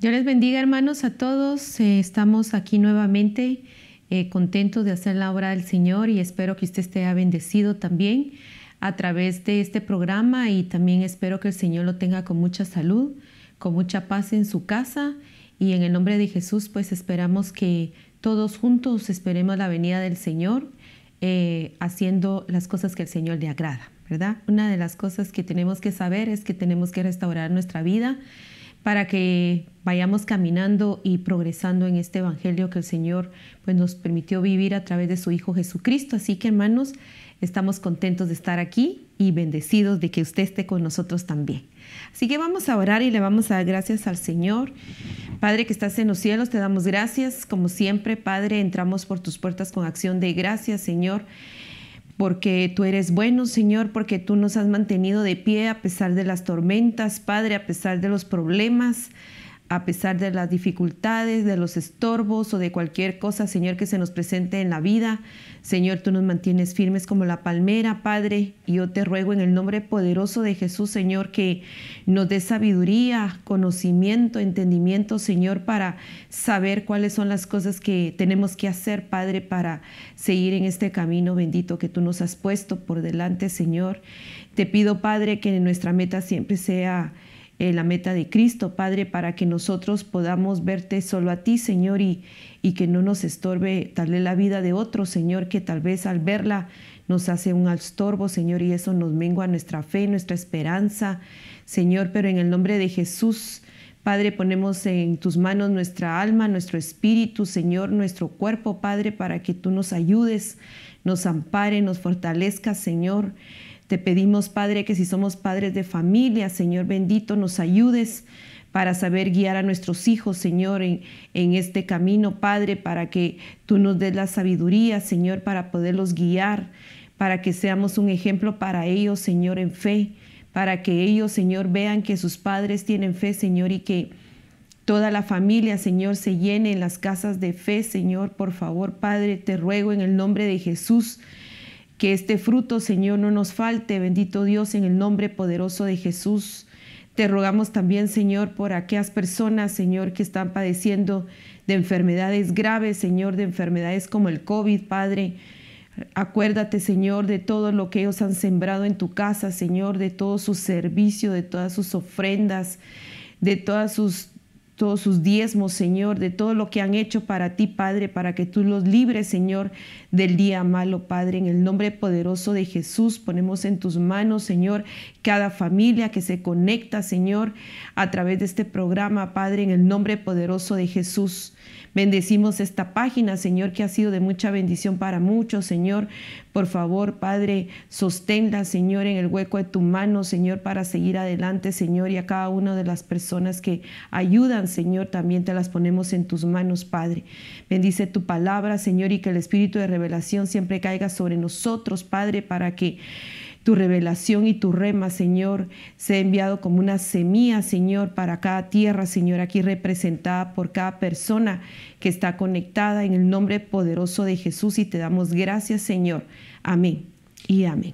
Yo les bendiga hermanos a todos. Eh, estamos aquí nuevamente eh, contentos de hacer la obra del Señor y espero que usted esté bendecido también a través de este programa y también espero que el Señor lo tenga con mucha salud, con mucha paz en su casa y en el nombre de Jesús pues esperamos que todos juntos esperemos la venida del Señor eh, haciendo las cosas que el Señor le agrada, ¿verdad? Una de las cosas que tenemos que saber es que tenemos que restaurar nuestra vida para que vayamos caminando y progresando en este evangelio que el Señor pues, nos permitió vivir a través de su Hijo Jesucristo. Así que hermanos, estamos contentos de estar aquí y bendecidos de que usted esté con nosotros también. Así que vamos a orar y le vamos a dar gracias al Señor. Padre que estás en los cielos, te damos gracias. Como siempre, Padre, entramos por tus puertas con acción de gracias, Señor porque tú eres bueno, Señor, porque tú nos has mantenido de pie a pesar de las tormentas, Padre, a pesar de los problemas a pesar de las dificultades, de los estorbos o de cualquier cosa, Señor, que se nos presente en la vida. Señor, tú nos mantienes firmes como la palmera, Padre. Y yo te ruego en el nombre poderoso de Jesús, Señor, que nos dé sabiduría, conocimiento, entendimiento, Señor, para saber cuáles son las cosas que tenemos que hacer, Padre, para seguir en este camino bendito que tú nos has puesto por delante, Señor. Te pido, Padre, que nuestra meta siempre sea eh, la meta de Cristo, Padre, para que nosotros podamos verte solo a ti, Señor, y, que no nos estorbe tal vez la vida de otro, Señor, que tal vez al verla nos hace un estorbo, Señor, y eso nos mengua nuestra fe, nuestra esperanza, Señor, pero en el nombre de Jesús. Padre, ponemos en tus manos nuestra alma, nuestro espíritu, Señor, nuestro cuerpo, Padre, para que tú nos ayudes, nos ampare, nos fortalezca, Señor. Te pedimos, Padre, que si somos padres de familia, Señor bendito, nos ayudes para saber guiar a nuestros hijos, Señor, en, en, este camino, Padre, para que tú nos des la sabiduría, Señor, para poderlos guiar, para que seamos un ejemplo para ellos, Señor, en fe, para que ellos, Señor, vean que sus padres tienen fe, Señor, y que toda la familia, Señor, se llene en las casas de fe, Señor, por favor, Padre, te ruego en el nombre de Jesús que este fruto, Señor, no nos falte, bendito Dios, en el nombre poderoso de Jesús. Te rogamos también, Señor, por aquellas personas, Señor, que están padeciendo de enfermedades graves, Señor, de enfermedades como el COVID, Padre. Acuérdate, Señor, de todo lo que ellos han sembrado en tu casa, Señor, de todo su servicio, de todas sus ofrendas, de todas sus todos sus diezmos, Señor, de todo lo que han hecho para ti, Padre, para que tú los libres, Señor, del día malo, Padre. En el nombre poderoso de Jesús ponemos en tus manos, Señor, cada familia que se conecta, Señor, a través de este programa, Padre, en el nombre poderoso de Jesús. Bendecimos esta página, Señor, que ha sido de mucha bendición para muchos, Señor. Por favor, Padre, sosténla, Señor, en el hueco de tu mano, Señor, para seguir adelante, Señor, y a cada una de las personas que ayudan, Señor, también te las ponemos en tus manos, Padre. Bendice tu palabra, Señor, y que el espíritu de revelación siempre caiga sobre nosotros, Padre, para que tu revelación y tu rema, Señor, se ha enviado como una semilla, Señor, para cada tierra, Señor, aquí representada por cada persona que está conectada en el nombre poderoso de Jesús y te damos gracias, Señor. Amén y amén.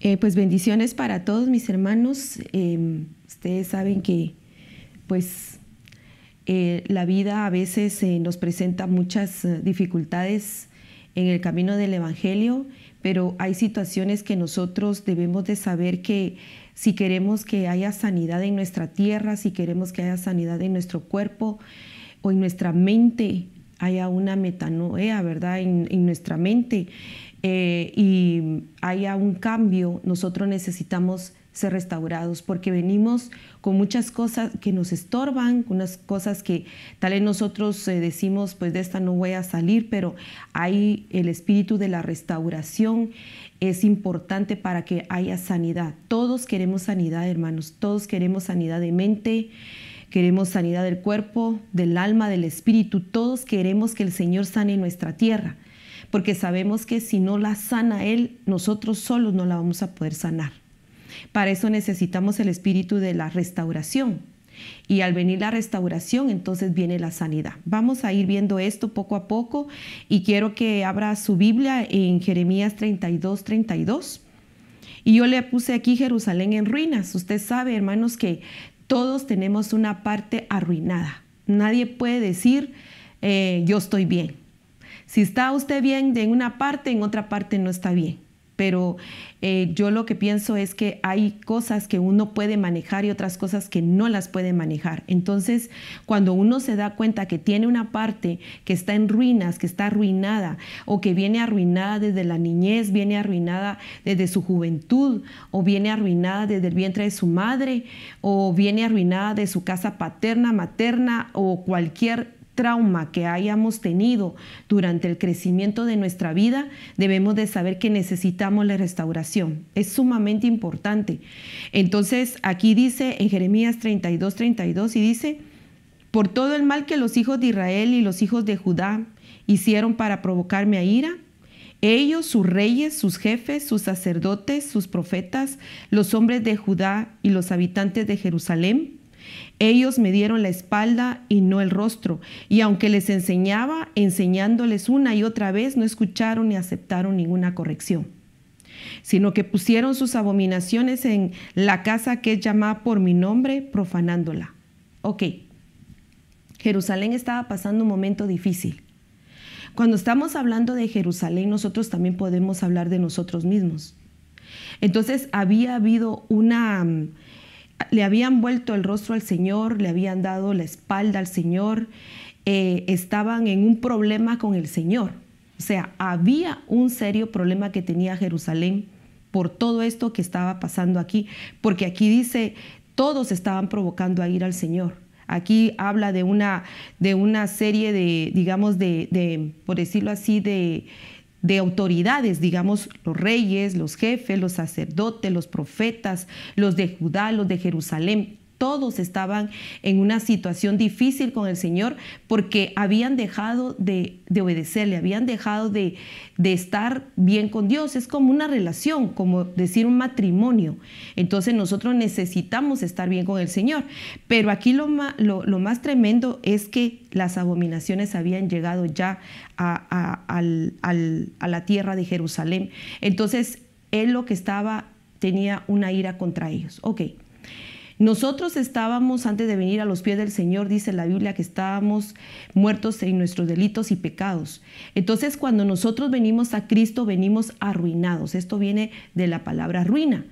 Eh, pues bendiciones para todos mis hermanos. Eh, ustedes saben que pues eh, la vida a veces nos presenta muchas dificultades en el camino del Evangelio, pero hay situaciones que nosotros debemos de saber que si queremos que haya sanidad en nuestra tierra, si queremos que haya sanidad en nuestro cuerpo o en nuestra mente, haya una metanoea, ¿verdad? En, en nuestra mente eh, y haya un cambio, nosotros necesitamos ser restaurados, porque venimos con muchas cosas que nos estorban, con unas cosas que tal vez nosotros eh, decimos, pues de esta no voy a salir, pero hay el espíritu de la restauración, es importante para que haya sanidad. Todos queremos sanidad, hermanos, todos queremos sanidad de mente. Queremos sanidad del cuerpo, del alma, del espíritu. Todos queremos que el Señor sane nuestra tierra porque sabemos que si no la sana Él, nosotros solos no la vamos a poder sanar. Para eso necesitamos el espíritu de la restauración. Y al venir la restauración, entonces viene la sanidad. Vamos a ir viendo esto poco a poco y quiero que abra su Biblia en Jeremías 32, 32. Y yo le puse aquí Jerusalén en ruinas. Usted sabe, hermanos, que todos tenemos una parte arruinada. Nadie puede decir, eh, yo estoy bien. Si está usted bien de una parte, en otra parte no está bien. Pero eh, yo lo que pienso es que hay cosas que uno puede manejar y otras cosas que no las puede manejar. Entonces, cuando uno se da cuenta que tiene una parte que está en ruinas, que está arruinada o que viene arruinada desde la niñez, viene arruinada desde su juventud o viene arruinada desde el vientre de su madre o viene arruinada de su casa paterna, materna o cualquier trauma que hayamos tenido durante el crecimiento de nuestra vida, debemos de saber que necesitamos la restauración. Es sumamente importante. Entonces, aquí dice en Jeremías 32, 32 y dice, por todo el mal que los hijos de Israel y los hijos de Judá hicieron para provocarme a ira, ellos, sus reyes, sus jefes, sus sacerdotes, sus profetas, los hombres de Judá y los habitantes de Jerusalén, ellos me dieron la espalda y no el rostro, y aunque les enseñaba, enseñándoles una y otra vez, no escucharon ni aceptaron ninguna corrección, sino que pusieron sus abominaciones en la casa que es llamada por mi nombre, profanándola. Ok, Jerusalén estaba pasando un momento difícil. Cuando estamos hablando de Jerusalén, nosotros también podemos hablar de nosotros mismos. Entonces había habido una mm, le habían vuelto el rostro al Señor, le habían dado la espalda al Señor, eh, estaban en un problema con el Señor. O sea, había un serio problema que tenía Jerusalén por todo esto que estaba pasando aquí, porque aquí dice, todos estaban provocando a ir al Señor. Aquí habla de una, de una serie de, digamos, de, de por decirlo así, de, de autoridades, digamos los reyes, los jefes, los sacerdotes, los profetas, los de Judá, los de Jerusalén, todos estaban en una situación difícil con el Señor porque habían dejado de, obedecerle, habían dejado de, estar bien con Dios. Es como una relación, como decir un matrimonio. Entonces nosotros necesitamos estar bien con el Señor. Pero aquí lo, más tremendo es que las abominaciones habían llegado ya a, a la tierra de Jerusalén. Entonces él lo que estaba tenía una ira contra ellos. Ok. Nosotros estábamos, antes de venir a los pies del Señor, dice la Biblia, que estábamos muertos en nuestros delitos y pecados. Entonces, cuando nosotros venimos a Cristo, venimos arruinados. Esto viene de la palabra ruina.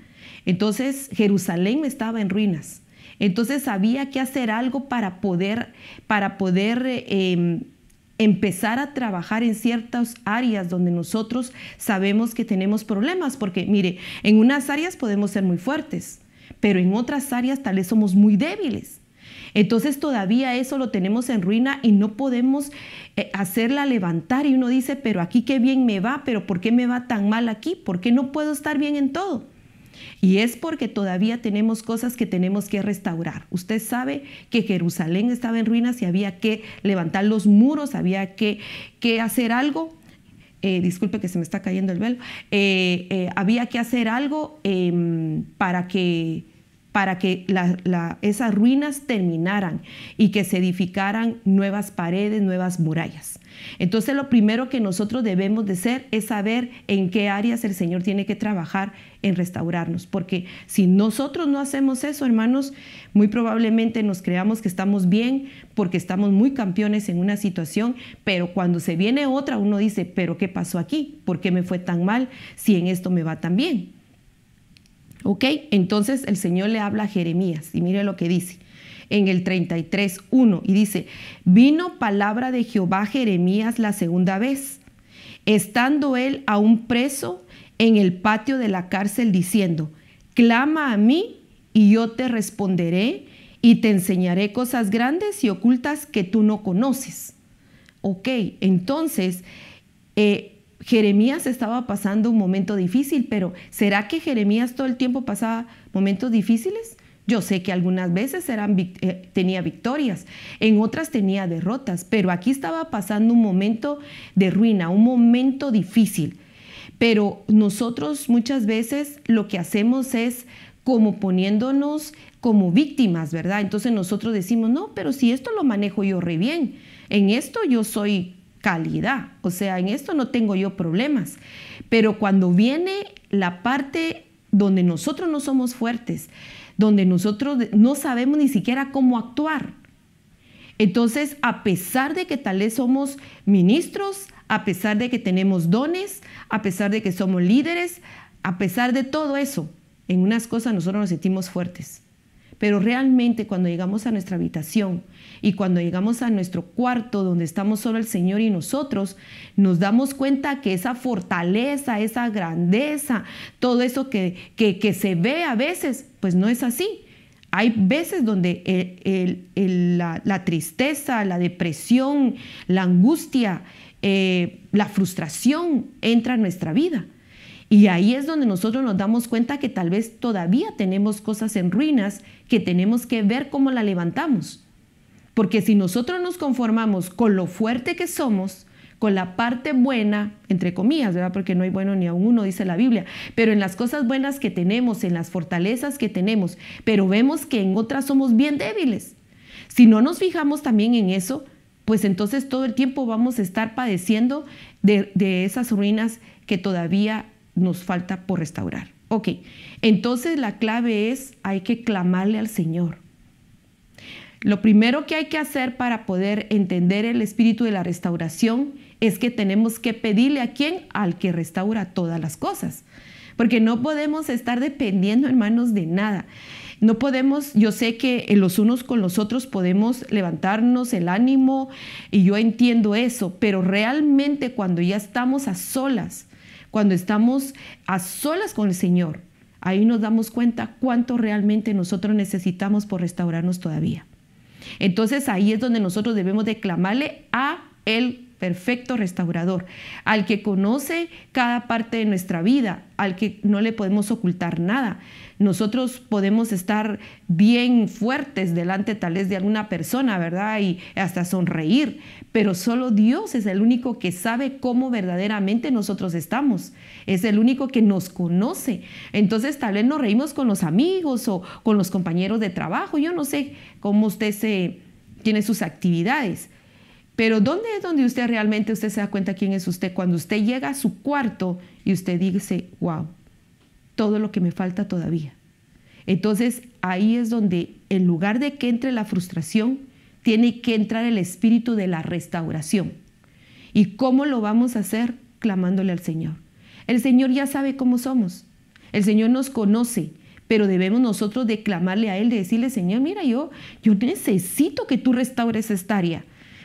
Entonces, Jerusalén estaba en ruinas. Entonces, había que hacer algo para poder, para poder em, empezar a trabajar en ciertas áreas donde nosotros sabemos que tenemos problemas, porque mire, en unas áreas podemos ser muy fuertes, pero en otras áreas tal vez somos muy débiles. Entonces todavía eso lo tenemos en ruina y no podemos eh, hacerla levantar y uno dice, pero aquí qué bien me va, pero ¿por qué me va tan mal aquí? ¿Por qué no puedo estar bien en todo? Y es porque todavía tenemos cosas que tenemos que restaurar. Usted sabe que Jerusalén estaba en ruinas y había que levantar los muros, había que, hacer algo. Eh, disculpe que se me está cayendo el velo. Eh, había que hacer algo em, para que para que la, esas ruinas terminaran y que se edificaran nuevas paredes, nuevas murallas. Entonces lo primero que nosotros debemos de hacer es saber en qué áreas el Señor tiene que trabajar en restaurarnos, porque si nosotros no hacemos eso, hermanos, muy probablemente nos creamos que estamos bien porque estamos muy campeones en una situación, pero cuando se viene otra uno dice, pero ¿qué pasó aquí? ¿Por qué me fue tan mal si en esto me va tan bien? ¿Ok? Entonces el Señor le habla a Jeremías y mire lo que dice en el 33.1 y dice, vino palabra de Jehová Jeremías la segunda vez, estando él un preso en el patio de la cárcel diciendo, clama a mí y yo te responderé y te enseñaré cosas grandes y ocultas que tú no conoces. Ok, entonces eh, Jeremías estaba pasando un momento difícil, pero ¿será que Jeremías todo el tiempo pasaba momentos difíciles? Yo sé que algunas veces eh, tenía victorias, en otras tenía derrotas, pero aquí estaba pasando un momento de ruina, un momento difícil. Pero nosotros muchas veces lo que hacemos es como poniéndonos como víctimas, ¿verdad? Entonces nosotros decimos, no, pero si esto lo manejo yo re bien, en esto yo soy calidad. O sea, en esto no tengo yo problemas. Pero cuando viene la parte donde nosotros no somos fuertes, donde nosotros no sabemos ni siquiera cómo actuar, entonces, a pesar de que tal vez somos ministros, a pesar de que tenemos dones, a pesar de que somos líderes, a pesar de todo eso, en unas cosas nosotros nos sentimos fuertes. Pero realmente cuando llegamos a nuestra habitación y cuando llegamos a nuestro cuarto donde estamos solo el Señor y nosotros, nos damos cuenta que esa fortaleza, esa grandeza, todo eso que, que, se ve a veces, pues no es así. Hay veces donde la, tristeza, la depresión, la angustia, eh, la frustración entra en nuestra vida. Y ahí es donde nosotros nos damos cuenta que tal vez todavía tenemos cosas en ruinas que tenemos que ver cómo la levantamos. Porque si nosotros nos conformamos con lo fuerte que somos, con la parte buena, entre comillas, ¿verdad? Porque no hay bueno ni a uno, dice la Biblia, pero en las cosas buenas que tenemos, en las fortalezas que tenemos, pero vemos que en otras somos bien débiles. Si no nos fijamos también en eso, pues entonces todo el tiempo vamos a estar padeciendo de, de esas ruinas que todavía nos falta por restaurar. Ok, entonces la clave es, hay que clamarle al Señor. Lo primero que hay que hacer para poder entender el espíritu de la restauración es que tenemos que pedirle a quién, al que restaura todas las cosas. Porque no podemos estar dependiendo, hermanos, de nada. No podemos, yo sé que los unos con los otros podemos levantarnos el ánimo y yo entiendo eso, pero realmente cuando ya estamos a solas, cuando estamos a solas con el Señor, ahí nos damos cuenta cuánto realmente nosotros necesitamos por restaurarnos todavía. Entonces ahí es donde nosotros debemos de a él perfecto restaurador, al que conoce cada parte de nuestra vida, al que no le podemos ocultar nada. Nosotros podemos estar bien fuertes delante tal vez de alguna persona, ¿verdad? Y hasta sonreír, pero solo Dios es el único que sabe cómo verdaderamente nosotros estamos. Es el único que nos conoce. Entonces tal vez nos reímos con los amigos o con los compañeros de trabajo. Yo no sé cómo usted se tiene sus actividades, pero ¿dónde es donde usted realmente usted se da cuenta quién es usted? Cuando usted llega a su cuarto y usted dice, wow, todo lo que me falta todavía. Entonces ahí es donde en lugar de que entre la frustración, tiene que entrar el espíritu de la restauración. ¿Y cómo lo vamos a hacer? Clamándole al Señor. El Señor ya sabe cómo somos. El Señor nos conoce pero debemos nosotros de clamarle a Él, de decirle, Señor, mira, yo, yo necesito que tú restaures esta área.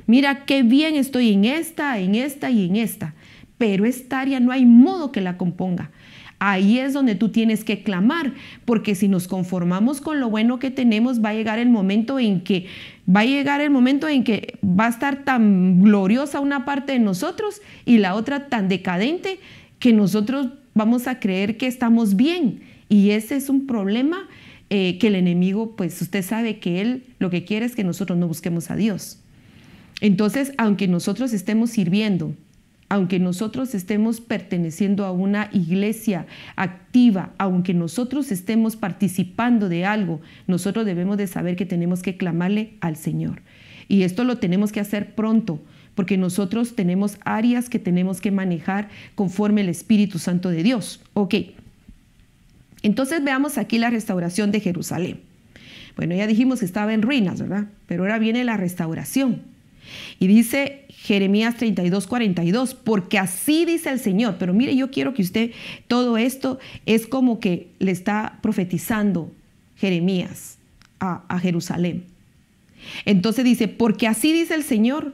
Mira qué bien estoy en esta, en esta y en esta. Pero esta área no hay modo que la componga. Ahí es donde tú tienes que clamar, porque si nos conformamos con lo bueno que tenemos, va a llegar el momento en que va a llegar el momento en que va a estar tan gloriosa una parte de nosotros y la otra tan decadente que nosotros vamos a creer que estamos bien. Y ese es un problema eh, que el enemigo, pues usted sabe que él lo que quiere es que nosotros no busquemos a Dios. Entonces, aunque nosotros estemos sirviendo, aunque nosotros estemos perteneciendo a una iglesia activa, aunque nosotros estemos participando de algo, nosotros debemos de saber que tenemos que clamarle al Señor. Y esto lo tenemos que hacer pronto, porque nosotros tenemos áreas que tenemos que manejar conforme el Espíritu Santo de Dios. Ok, entonces veamos aquí la restauración de Jerusalén. Bueno, ya dijimos que estaba en ruinas, ¿verdad? Pero ahora viene la restauración. Y dice Jeremías 32, 42, porque así dice el Señor. Pero mire, yo quiero que usted, todo esto es como que le está profetizando Jeremías a, a Jerusalén. Entonces dice, porque así dice el Señor,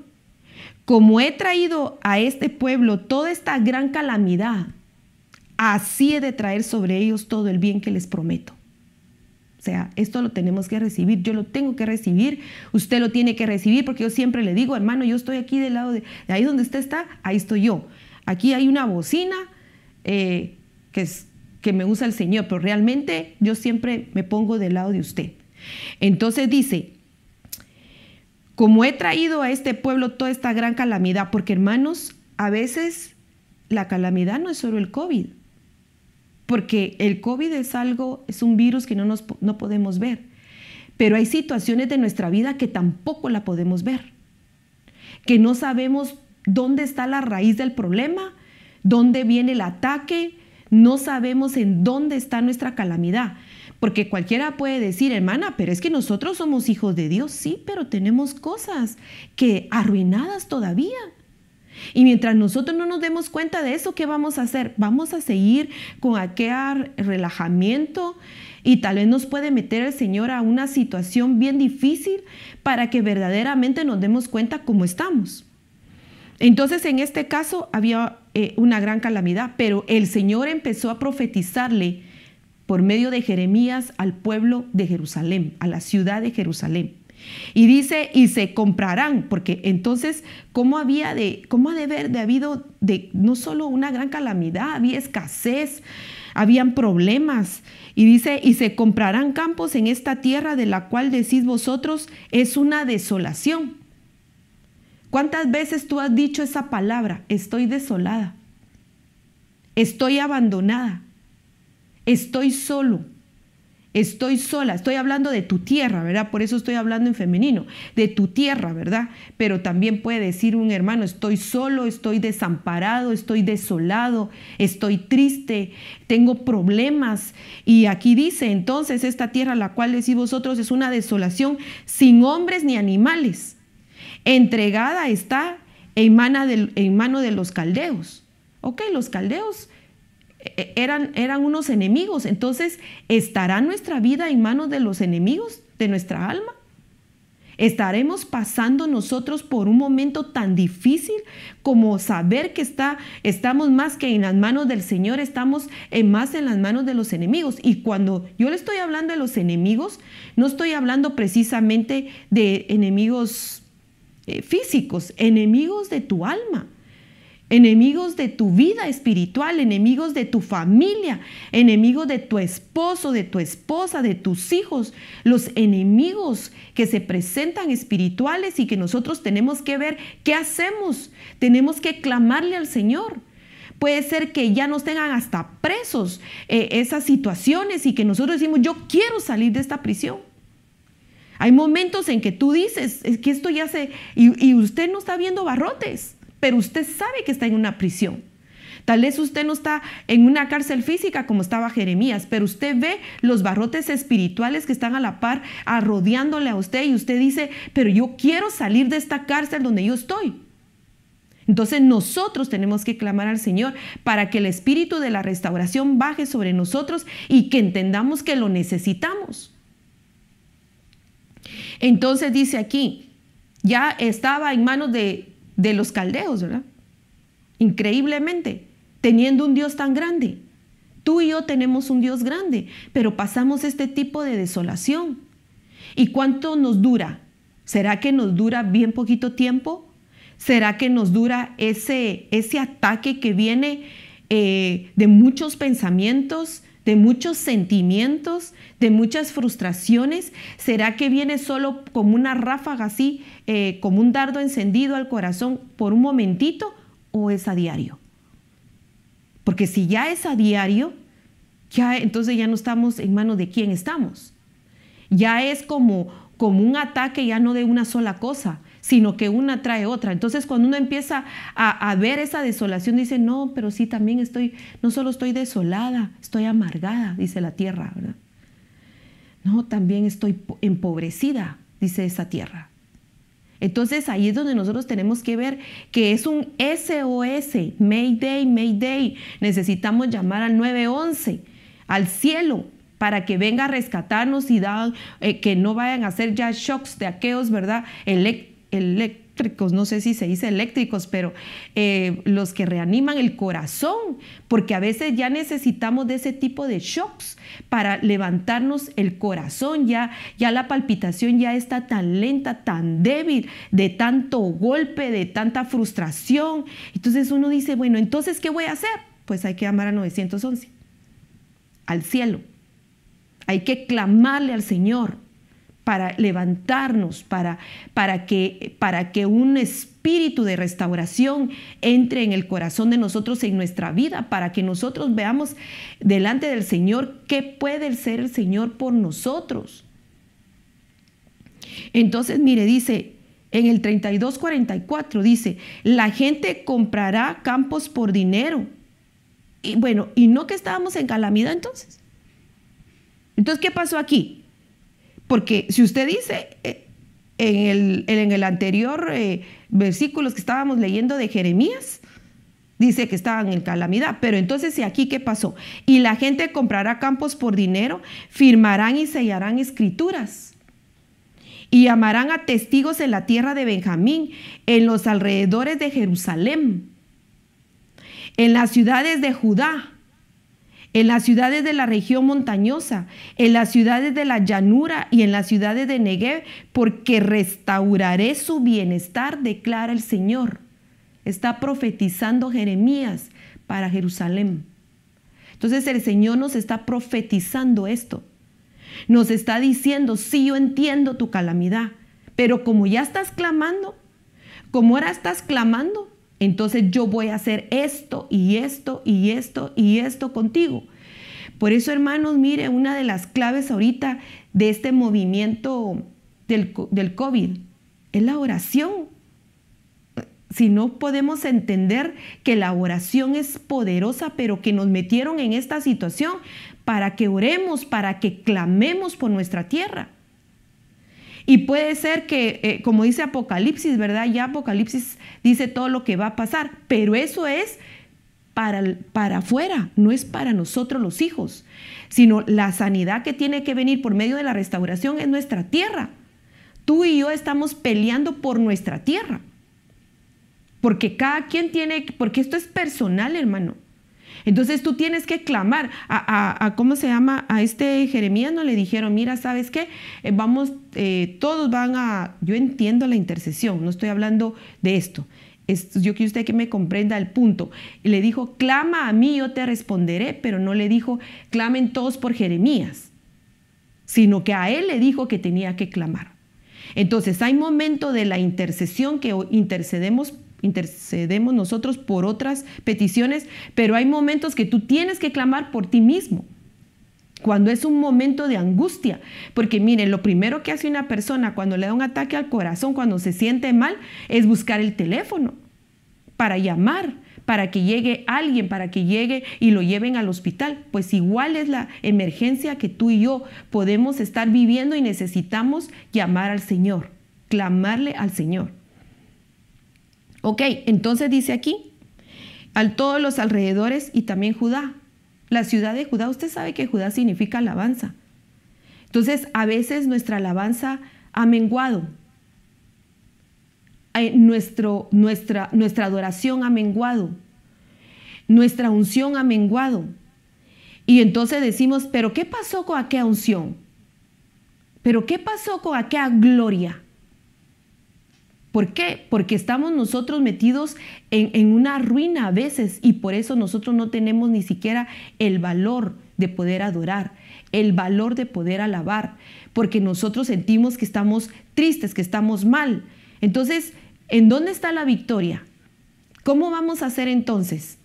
como he traído a este pueblo toda esta gran calamidad, así he de traer sobre ellos todo el bien que les prometo. O sea, esto lo tenemos que recibir, yo lo tengo que recibir, usted lo tiene que recibir, porque yo siempre le digo, hermano, yo estoy aquí del lado de, ahí donde usted está, ahí estoy yo. Aquí hay una bocina eh, que, que me usa el Señor, pero realmente yo siempre me pongo del lado de usted. Entonces dice, como he traído a este pueblo toda esta gran calamidad, porque hermanos, a veces la calamidad no es solo el COVID, porque el COVID es algo, es un virus que no, nos, no podemos ver, pero hay situaciones de nuestra vida que tampoco la podemos ver, que no sabemos dónde está la raíz del problema, dónde viene el ataque, no sabemos en dónde está nuestra calamidad. Porque cualquiera puede decir, hermana, pero es que nosotros somos hijos de Dios, sí, pero tenemos cosas que arruinadas todavía. Y mientras nosotros no nos demos cuenta de eso, ¿qué vamos a hacer? Vamos a seguir con aquel relajamiento y tal vez nos puede meter el Señor a una situación bien difícil para que verdaderamente nos demos cuenta cómo estamos. Entonces, en este caso había eh, una gran calamidad, pero el Señor empezó a profetizarle por medio de Jeremías al pueblo de Jerusalén, a la ciudad de Jerusalén. Y dice, y se comprarán, porque entonces, ¿cómo había de, cómo ha de haber de habido de no solo una gran calamidad, había escasez, habían problemas? Y dice, y se comprarán campos en esta tierra de la cual decís vosotros es una desolación. ¿Cuántas veces tú has dicho esa palabra? Estoy desolada. Estoy abandonada. Estoy solo Estoy sola, estoy hablando de tu tierra, ¿verdad? Por eso estoy hablando en femenino, de tu tierra, ¿verdad? Pero también puede decir un hermano, estoy solo, estoy desamparado, estoy desolado, estoy triste, tengo problemas. Y aquí dice, entonces esta tierra la cual decís vosotros es una desolación sin hombres ni animales. Entregada está en, mano de, en mano de los caldeos. Ok, los caldeos e, e, eran, eran unos enemigos. Entonces, ¿estará nuestra vida en manos de los enemigos de nuestra alma? ¿Estaremos pasando nosotros por un momento tan difícil como saber que está, estamos más que en las manos del Señor, estamos en más en las manos de los enemigos? Y cuando yo le estoy hablando de los enemigos, no estoy hablando precisamente de enemigos eh, físicos, enemigos de tu alma enemigos de tu vida espiritual, enemigos de tu familia, enemigos de tu esposo, de tu esposa, de tus hijos, los enemigos que se presentan espirituales y que nosotros tenemos que ver qué hacemos, tenemos que clamarle al Señor. Puede ser que ya nos tengan hasta presos eh, esas situaciones y que nosotros decimos, yo quiero salir de esta prisión. Hay momentos en que tú dices, es que esto ya se... y usted no está viendo barrotes pero usted sabe que está en una prisión. Tal vez usted no está en una cárcel física como estaba Jeremías, pero usted ve los barrotes espirituales que están a la par, arrodeándole a usted y usted dice, pero yo quiero salir de esta cárcel donde yo estoy. Entonces nosotros tenemos que clamar al Señor para que el espíritu de la restauración baje sobre nosotros y que entendamos que lo necesitamos. Entonces dice aquí, ya estaba en manos de de los caldeos, ¿verdad? Increíblemente, teniendo un Dios tan grande. Tú y yo tenemos un Dios grande, pero pasamos este tipo de desolación. ¿Y cuánto nos dura? ¿Será que nos dura bien poquito tiempo? ¿Será que nos dura ese, ese ataque que viene eh, de muchos pensamientos, de muchos sentimientos, de muchas frustraciones? ¿Será que viene solo como una ráfaga así, eh, como un dardo encendido al corazón por un momentito o es a diario? Porque si ya es a diario, ya entonces ya no estamos en manos de quién estamos. Ya es como como un ataque ya no de una sola cosa, sino que una trae otra. Entonces cuando uno empieza a, ver esa desolación, dice, no, pero sí también estoy, no solo estoy desolada, estoy amargada, dice la tierra, ¿verdad? No, también estoy empobrecida, dice esa tierra. Entonces ahí es donde nosotros tenemos que ver que es un SOS, Mayday, Mayday. Necesitamos llamar al 911, al cielo, para que venga a rescatarnos y eh, que no vayan a hacer ya shocks de aquellos, ¿verdad? eléctricos, no sé si se dice eléctricos, pero eh, los que reaniman el corazón, porque a veces ya necesitamos de ese tipo de shocks para levantarnos el corazón, ya, ya la palpitación ya está tan lenta, tan débil, de tanto golpe, de tanta frustración. Entonces uno dice, bueno, entonces, ¿qué voy a hacer? Pues hay que llamar a 911, al cielo. Hay que clamarle al Señor, para levantarnos, para, para, que, para que un espíritu de restauración entre en el corazón de nosotros, en nuestra vida, para que nosotros veamos delante del Señor qué puede ser el Señor por nosotros. Entonces, mire, dice, en el 3244 dice, la gente comprará campos por dinero. Y bueno, ¿y no que estábamos en calamidad entonces? Entonces, ¿qué pasó aquí? Porque si usted dice eh, en, el, anterior eh, versículos que estábamos leyendo de Jeremías, dice que estaban en calamidad. Pero entonces, ¿y aquí qué pasó? Y la gente comprará campos por dinero, firmarán y sellarán escrituras. Y llamarán a testigos en la tierra de Benjamín, en los alrededores de Jerusalén, en las ciudades de Judá en las ciudades de la región montañosa, en las ciudades de la llanura y en las ciudades de Negev, porque restauraré su bienestar, declara el Señor. Está profetizando Jeremías para Jerusalén. Entonces el Señor nos está profetizando esto. Nos está diciendo, sí, yo entiendo tu calamidad, pero como ya estás clamando, como ahora estás clamando, entonces yo voy a hacer esto y esto y esto y esto contigo. Por eso, hermanos, mire, una de las claves ahorita de este movimiento del, COVID es la oración. Si no podemos entender que la oración es poderosa, pero que nos metieron en esta situación para que oremos, para que clamemos por nuestra tierra. Y puede ser que, eh, como dice Apocalipsis, ¿verdad? Ya Apocalipsis dice todo lo que va a pasar, pero eso es para, para afuera, no es para nosotros los hijos, sino la sanidad que tiene que venir por medio de la restauración en nuestra tierra. Tú y yo estamos peleando por nuestra tierra. Porque cada quien tiene, porque esto es personal, hermano. Entonces tú tienes que clamar a, ¿cómo se llama? A este Jeremías no le dijeron, mira, ¿sabes qué? Eh, vamos, eh, todos van a, yo entiendo la intercesión, no estoy hablando de esto. esto yo quiero usted que me comprenda el punto. Y le dijo, clama a mí, yo te responderé, pero no le dijo, clamen todos por Jeremías, sino que a él le dijo que tenía que clamar. Entonces hay momento de la intercesión que intercedemos intercedemos nosotros por otras peticiones, pero hay momentos que tú tienes que clamar por ti mismo. Cuando es un momento de angustia, porque miren, lo primero que hace una persona cuando le da un ataque al corazón, cuando se siente mal, es buscar el teléfono para llamar, para que llegue alguien, para que llegue y lo lleven al hospital. Pues igual es la emergencia que tú y yo podemos estar viviendo y necesitamos llamar al Señor, clamarle al Señor. Ok, entonces dice aquí, a todos los alrededores y también Judá. La ciudad de Judá, usted sabe que Judá significa alabanza. Entonces, a veces nuestra alabanza ha menguado. Eh, nuestro, nuestra, nuestra adoración ha menguado. Nuestra unción ha menguado. Y entonces decimos, pero ¿qué pasó con aquella unción? ¿Pero qué pasó con aquella gloria? ¿Por qué? Porque estamos nosotros metidos en, una ruina a veces y por eso nosotros no tenemos ni siquiera el valor de poder adorar, el valor de poder alabar, porque nosotros sentimos que estamos tristes, que estamos mal. Entonces, ¿en dónde está la victoria? ¿Cómo vamos a hacer entonces?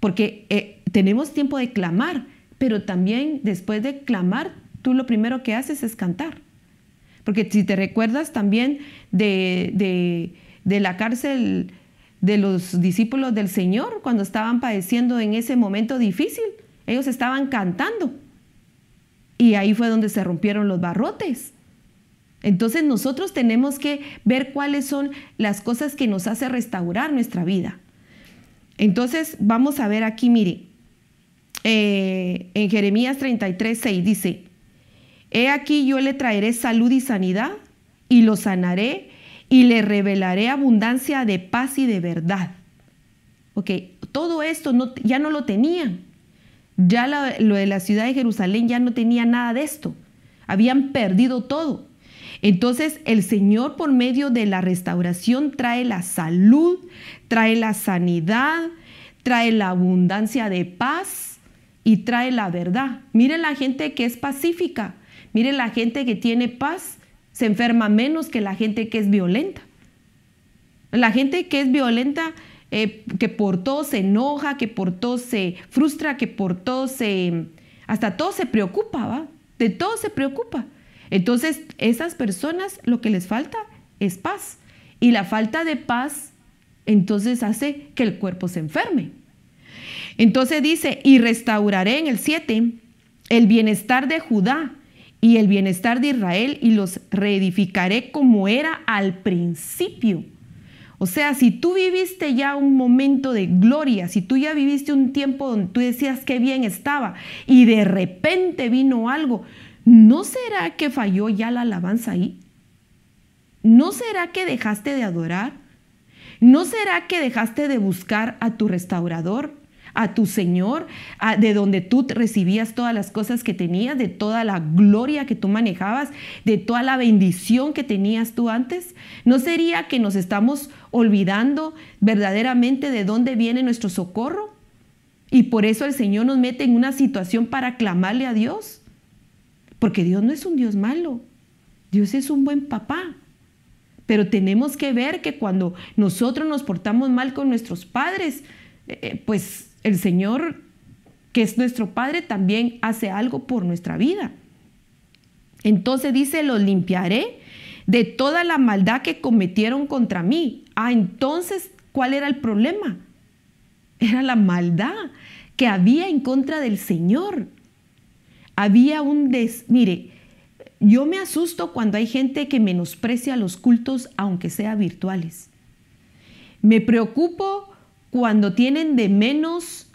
Porque eh, tenemos tiempo de clamar, pero también después de clamar, tú lo primero que haces es cantar. Porque si te recuerdas también de, la cárcel de los discípulos del Señor cuando estaban padeciendo en ese momento difícil, ellos estaban cantando. Y ahí fue donde se rompieron los barrotes. Entonces nosotros tenemos que ver cuáles son las cosas que nos hace restaurar nuestra vida. Entonces vamos a ver aquí, mire, eh, en Jeremías 33, 6 dice, He aquí yo le traeré salud y sanidad, y lo sanaré, y le revelaré abundancia de paz y de verdad. Ok, todo esto ya no lo tenían. Ya lo de la ciudad de Jerusalén ya no tenía nada de esto. Habían perdido todo. Entonces el Señor por medio de la restauración trae la salud, trae la sanidad, trae la abundancia de paz y trae la verdad. Miren la gente que es pacífica. Mire, la gente que tiene paz se enferma menos que la gente que es violenta. La gente que es violenta, eh, que por todo se enoja, que por todo se frustra, que por todo se... hasta todo se preocupa, ¿va? De todo se preocupa. Entonces, esas personas lo que les falta es paz. Y la falta de paz, entonces, hace que el cuerpo se enferme. Entonces dice, y restauraré en el 7 el bienestar de Judá y el bienestar de Israel y los reedificaré como era al principio. O sea, si tú viviste ya un momento de gloria, si tú ya viviste un tiempo donde tú decías que bien estaba y de repente vino algo, ¿no será que falló ya la alabanza ahí? ¿No será que dejaste de adorar? ¿No será que dejaste de buscar a tu restaurador? a tu Señor, de donde tú recibías todas las cosas que tenías, de toda la gloria que tú manejabas, de toda la bendición que tenías tú antes? ¿No sería que nos estamos olvidando verdaderamente de dónde viene nuestro socorro? Y por eso el Señor nos mete en una situación para clamarle a Dios. Porque Dios no es un Dios malo. Dios es un buen papá. Pero tenemos que ver que cuando nosotros nos portamos mal con nuestros padres, eh, eh, pues el Señor, que es nuestro Padre, también hace algo por nuestra vida. Entonces dice, lo limpiaré de toda la maldad que cometieron contra mí. Ah, entonces, ¿cuál era el problema? Era la maldad que había en contra del Señor. Había un des... Mire, yo me asusto cuando hay gente que menosprecia los cultos, aunque sean virtuales. Me preocupo cuando tienen de menos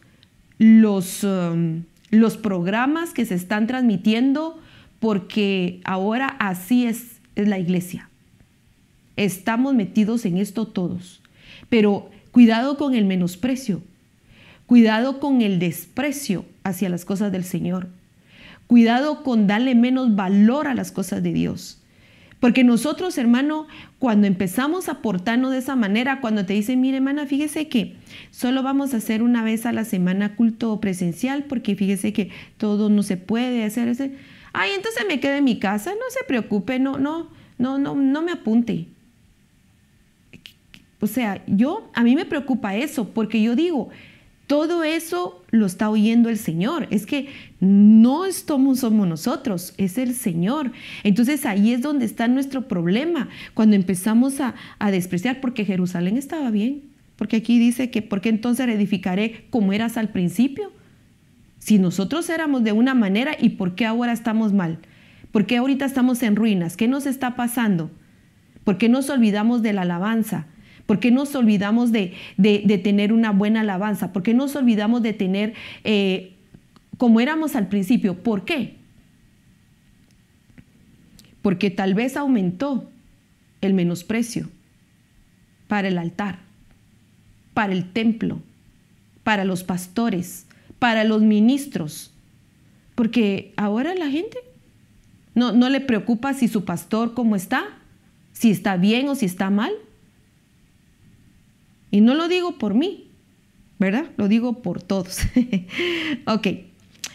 los, um, los programas que se están transmitiendo, porque ahora así es la iglesia. Estamos metidos en esto todos. Pero cuidado con el menosprecio, cuidado con el desprecio hacia las cosas del Señor, cuidado con darle menos valor a las cosas de Dios. Porque nosotros, hermano, cuando empezamos a portarnos de esa manera, cuando te dicen, mire, hermana, fíjese que solo vamos a hacer una vez a la semana culto presencial, porque fíjese que todo no se puede hacer. Ay, entonces me quedo en mi casa, no se preocupe, no, no, no, no, no me apunte. O sea, yo, a mí me preocupa eso, porque yo digo, todo eso lo está oyendo el Señor. Es que no estamos, somos nosotros, es el Señor. Entonces ahí es donde está nuestro problema, cuando empezamos a, despreciar, porque Jerusalén estaba bien. Porque aquí dice que, ¿por qué entonces edificaré como eras al principio? Si nosotros éramos de una manera, ¿y por qué ahora estamos mal? ¿Por qué ahorita estamos en ruinas? ¿Qué nos está pasando? ¿Por qué nos olvidamos de la alabanza? ¿Por qué nos olvidamos de, tener una buena alabanza? ¿Por qué nos olvidamos de tener eh, como éramos al principio? ¿Por qué? Porque tal vez aumentó el menosprecio para el altar, para el templo, para los pastores, para los ministros. Porque ahora la gente no, no le preocupa si su pastor cómo está, si está bien o si está mal. Y no lo digo por mí, ¿verdad? Lo digo por todos. ok,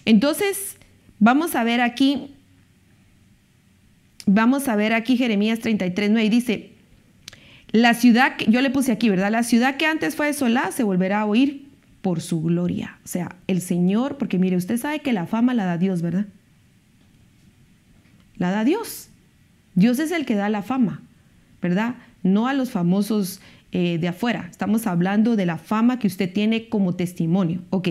entonces vamos a ver aquí, vamos a ver aquí Jeremías 33, 9 dice, la ciudad, que, yo le puse aquí, ¿verdad? La ciudad que antes fue sola se volverá a oír por su gloria. O sea, el Señor, porque mire, usted sabe que la fama la da Dios, ¿verdad? La da Dios. Dios es el que da la fama, ¿verdad? No a los famosos eh, de afuera, estamos hablando de la fama que usted tiene como testimonio. Ok,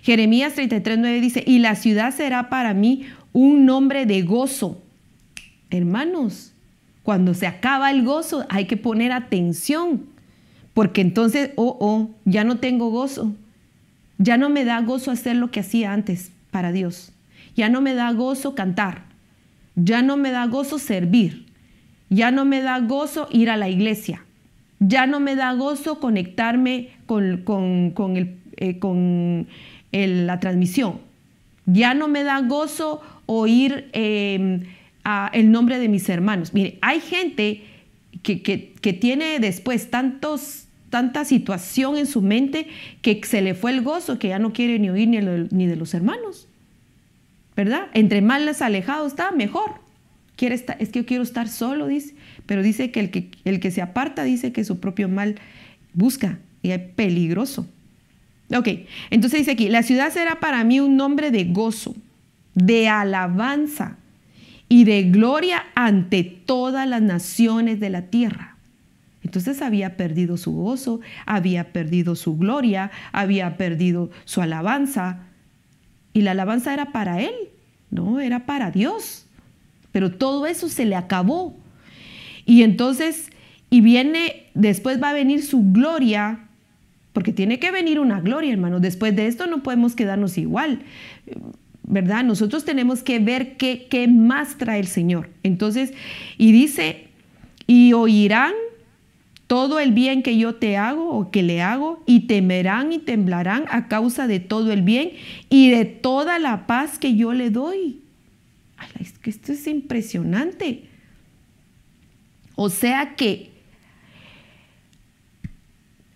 Jeremías 33.9 dice, y la ciudad será para mí un nombre de gozo. Hermanos, cuando se acaba el gozo hay que poner atención, porque entonces, oh, oh, ya no tengo gozo, ya no me da gozo hacer lo que hacía antes para Dios, ya no me da gozo cantar, ya no me da gozo servir, ya no me da gozo ir a la iglesia, ya no me da gozo conectarme con, eh, con, el, la transmisión. Ya no me da gozo oír em, el nombre de mis hermanos. Mire, hay gente que, tiene después tantos, tanta situación en su mente que se le fue el gozo, que ya no quiere ni oír ni, de los hermanos. ¿Verdad? Entre más les alejado está, mejor. Quiere es que yo quiero estar solo, dice. Pero dice que el, que el que se aparta dice que su propio mal busca y es peligroso. Ok, entonces dice aquí, la ciudad será para mí un nombre de gozo, de alabanza y de gloria ante todas las naciones de la tierra. Entonces había perdido su gozo, había perdido su gloria, había perdido su alabanza. Y la alabanza era para él, no, era para Dios. Pero todo eso se le acabó y entonces, y viene, después va a venir su gloria, porque tiene que venir una gloria, hermano. Después de esto no podemos quedarnos igual, ¿verdad? Nosotros tenemos que ver qué, qué más trae el Señor. Entonces, y dice, y oirán todo el bien que yo te hago o que le hago, y temerán y temblarán a causa de todo el bien y de toda la paz que yo le doy. Ay, que esto es impresionante. O sea que,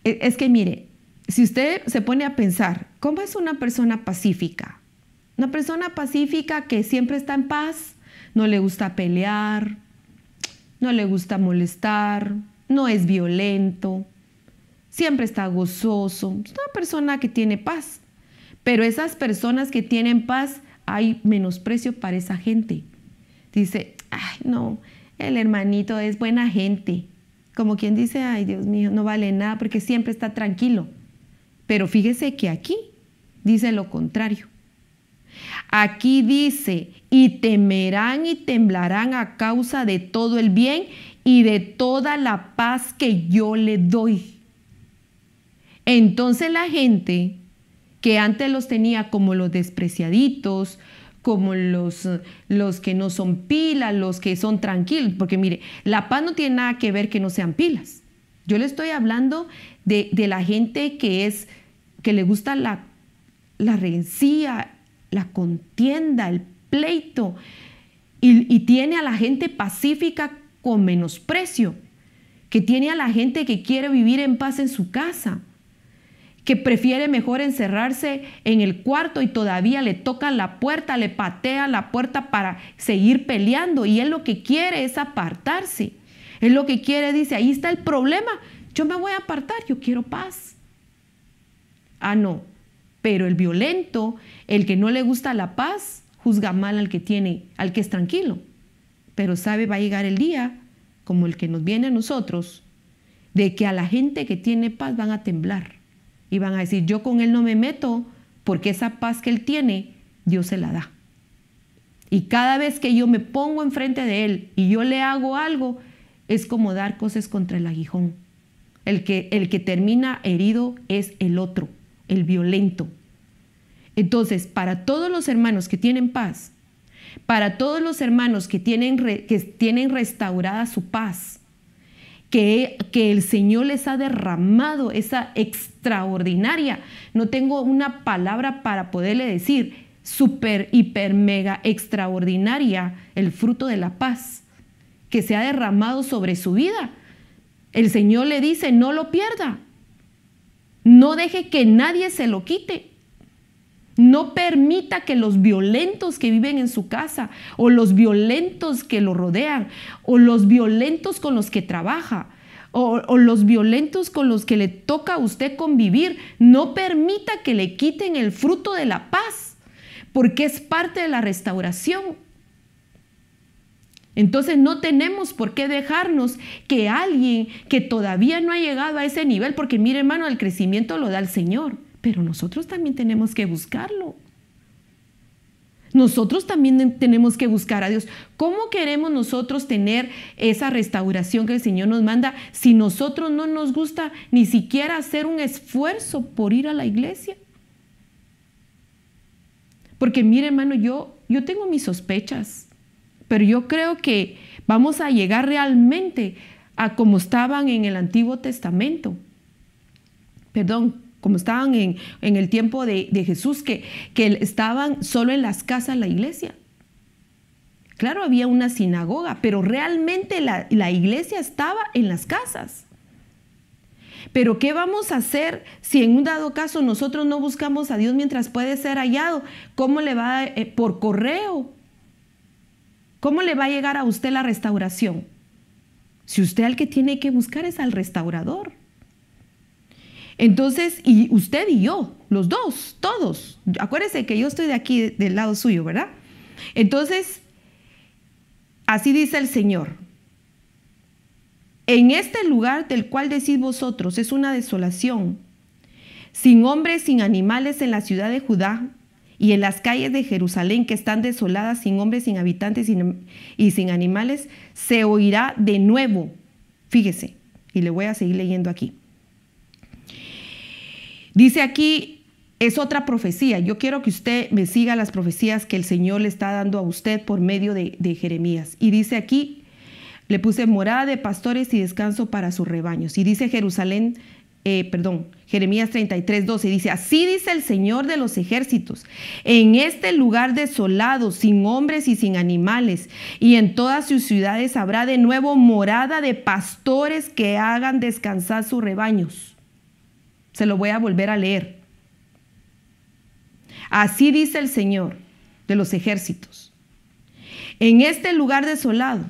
e, es que mire, si usted se pone a pensar, ¿cómo es una persona pacífica? Una persona pacífica que siempre está en paz, no le gusta pelear, no le gusta molestar, no es violento, siempre está gozoso. Es una persona que tiene paz. Pero esas personas que tienen paz, hay menosprecio para esa gente. Dice, ay, no, el hermanito es buena gente. Como quien dice, ay Dios mío, no vale nada porque siempre está tranquilo. Pero fíjese que aquí dice lo contrario. Aquí dice, y temerán y temblarán a causa de todo el bien y de toda la paz que yo le doy. Entonces la gente que antes los tenía como los despreciaditos, como los, que no son pilas, los que son tranquilos, porque mire, la paz no tiene nada que ver que no sean pilas. Yo le estoy hablando de, la gente que es, que le gusta la, la rencía, la contienda, el pleito, y, y tiene a la gente pacífica con menosprecio, que tiene a la gente que quiere vivir en paz en su casa que prefiere mejor encerrarse en el cuarto y todavía le tocan la puerta, le patea la puerta para seguir peleando y él lo que quiere es apartarse. Él lo que quiere dice, ahí está el problema, yo me voy a apartar, yo quiero paz. Ah, no, pero el violento, el que no le gusta la paz, juzga mal al que tiene, al que es tranquilo. Pero sabe va a llegar el día, como el que nos viene a nosotros, de que a la gente que tiene paz van a temblar y van a decir, yo con él no me meto porque esa paz que él tiene, Dios se la da. Y cada vez que yo me pongo enfrente de él y yo le hago algo, es como dar cosas contra el aguijón. El que, el que termina herido es el otro, el violento. Entonces, para todos los hermanos que tienen paz, para todos los hermanos que tienen, que tienen restaurada su paz, que, el Señor les ha derramado, esa extraordinaria, no tengo una palabra para poderle decir, super, hiper, mega, extraordinaria, el fruto de la paz que se ha derramado sobre su vida. El Señor le dice, no lo pierda, no deje que nadie se lo quite. No permita que los violentos que viven en su casa o los violentos que lo rodean o los violentos con los que trabaja o, los violentos con los que le toca a usted convivir, no permita que le quiten el fruto de la paz porque es parte de la restauración. Entonces no tenemos por qué dejarnos que alguien que todavía no ha llegado a ese nivel, porque mire hermano, el crecimiento lo da el Señor. Pero nosotros también tenemos que buscarlo. Nosotros también tenemos que buscar a Dios. ¿Cómo queremos nosotros tener esa restauración que el Señor nos manda si nosotros no nos gusta ni siquiera hacer un esfuerzo por ir a la iglesia? Porque mire hermano, yo, yo tengo mis sospechas, pero yo creo que vamos a llegar realmente a como estaban en el Antiguo Testamento. Perdón, como estaban en, el tiempo de, Jesús, que, que estaban solo en las casas la iglesia. Claro, había una sinagoga, pero realmente la, iglesia estaba en las casas. Pero ¿qué vamos a hacer si en un dado caso nosotros no buscamos a Dios mientras puede ser hallado? ¿Cómo le va eh, por correo? ¿Cómo le va a llegar a usted la restauración? Si usted al que tiene que buscar es al restaurador. Entonces, y usted y yo, los dos, todos. Acuérdese que yo estoy de aquí, del lado suyo, ¿verdad? Entonces, así dice el Señor. En este lugar del cual decís vosotros es una desolación, sin hombres, sin animales en la ciudad de Judá y en las calles de Jerusalén que están desoladas, sin hombres, sin habitantes y sin animales, se oirá de nuevo. Fíjese, y le voy a seguir leyendo aquí. Dice aquí, es otra profecía. Yo quiero que usted me siga las profecías que el Señor le está dando a usted por medio de, Jeremías. Y dice aquí, le puse morada de pastores y descanso para sus rebaños. Y dice Jerusalén, eh, perdón, Jeremías 33, 12, dice, así dice el Señor de los ejércitos, en este lugar desolado, sin hombres y sin animales, y en todas sus ciudades habrá de nuevo morada de pastores que hagan descansar sus rebaños. Se lo voy a volver a leer. Así dice el Señor de los ejércitos. En este lugar desolado,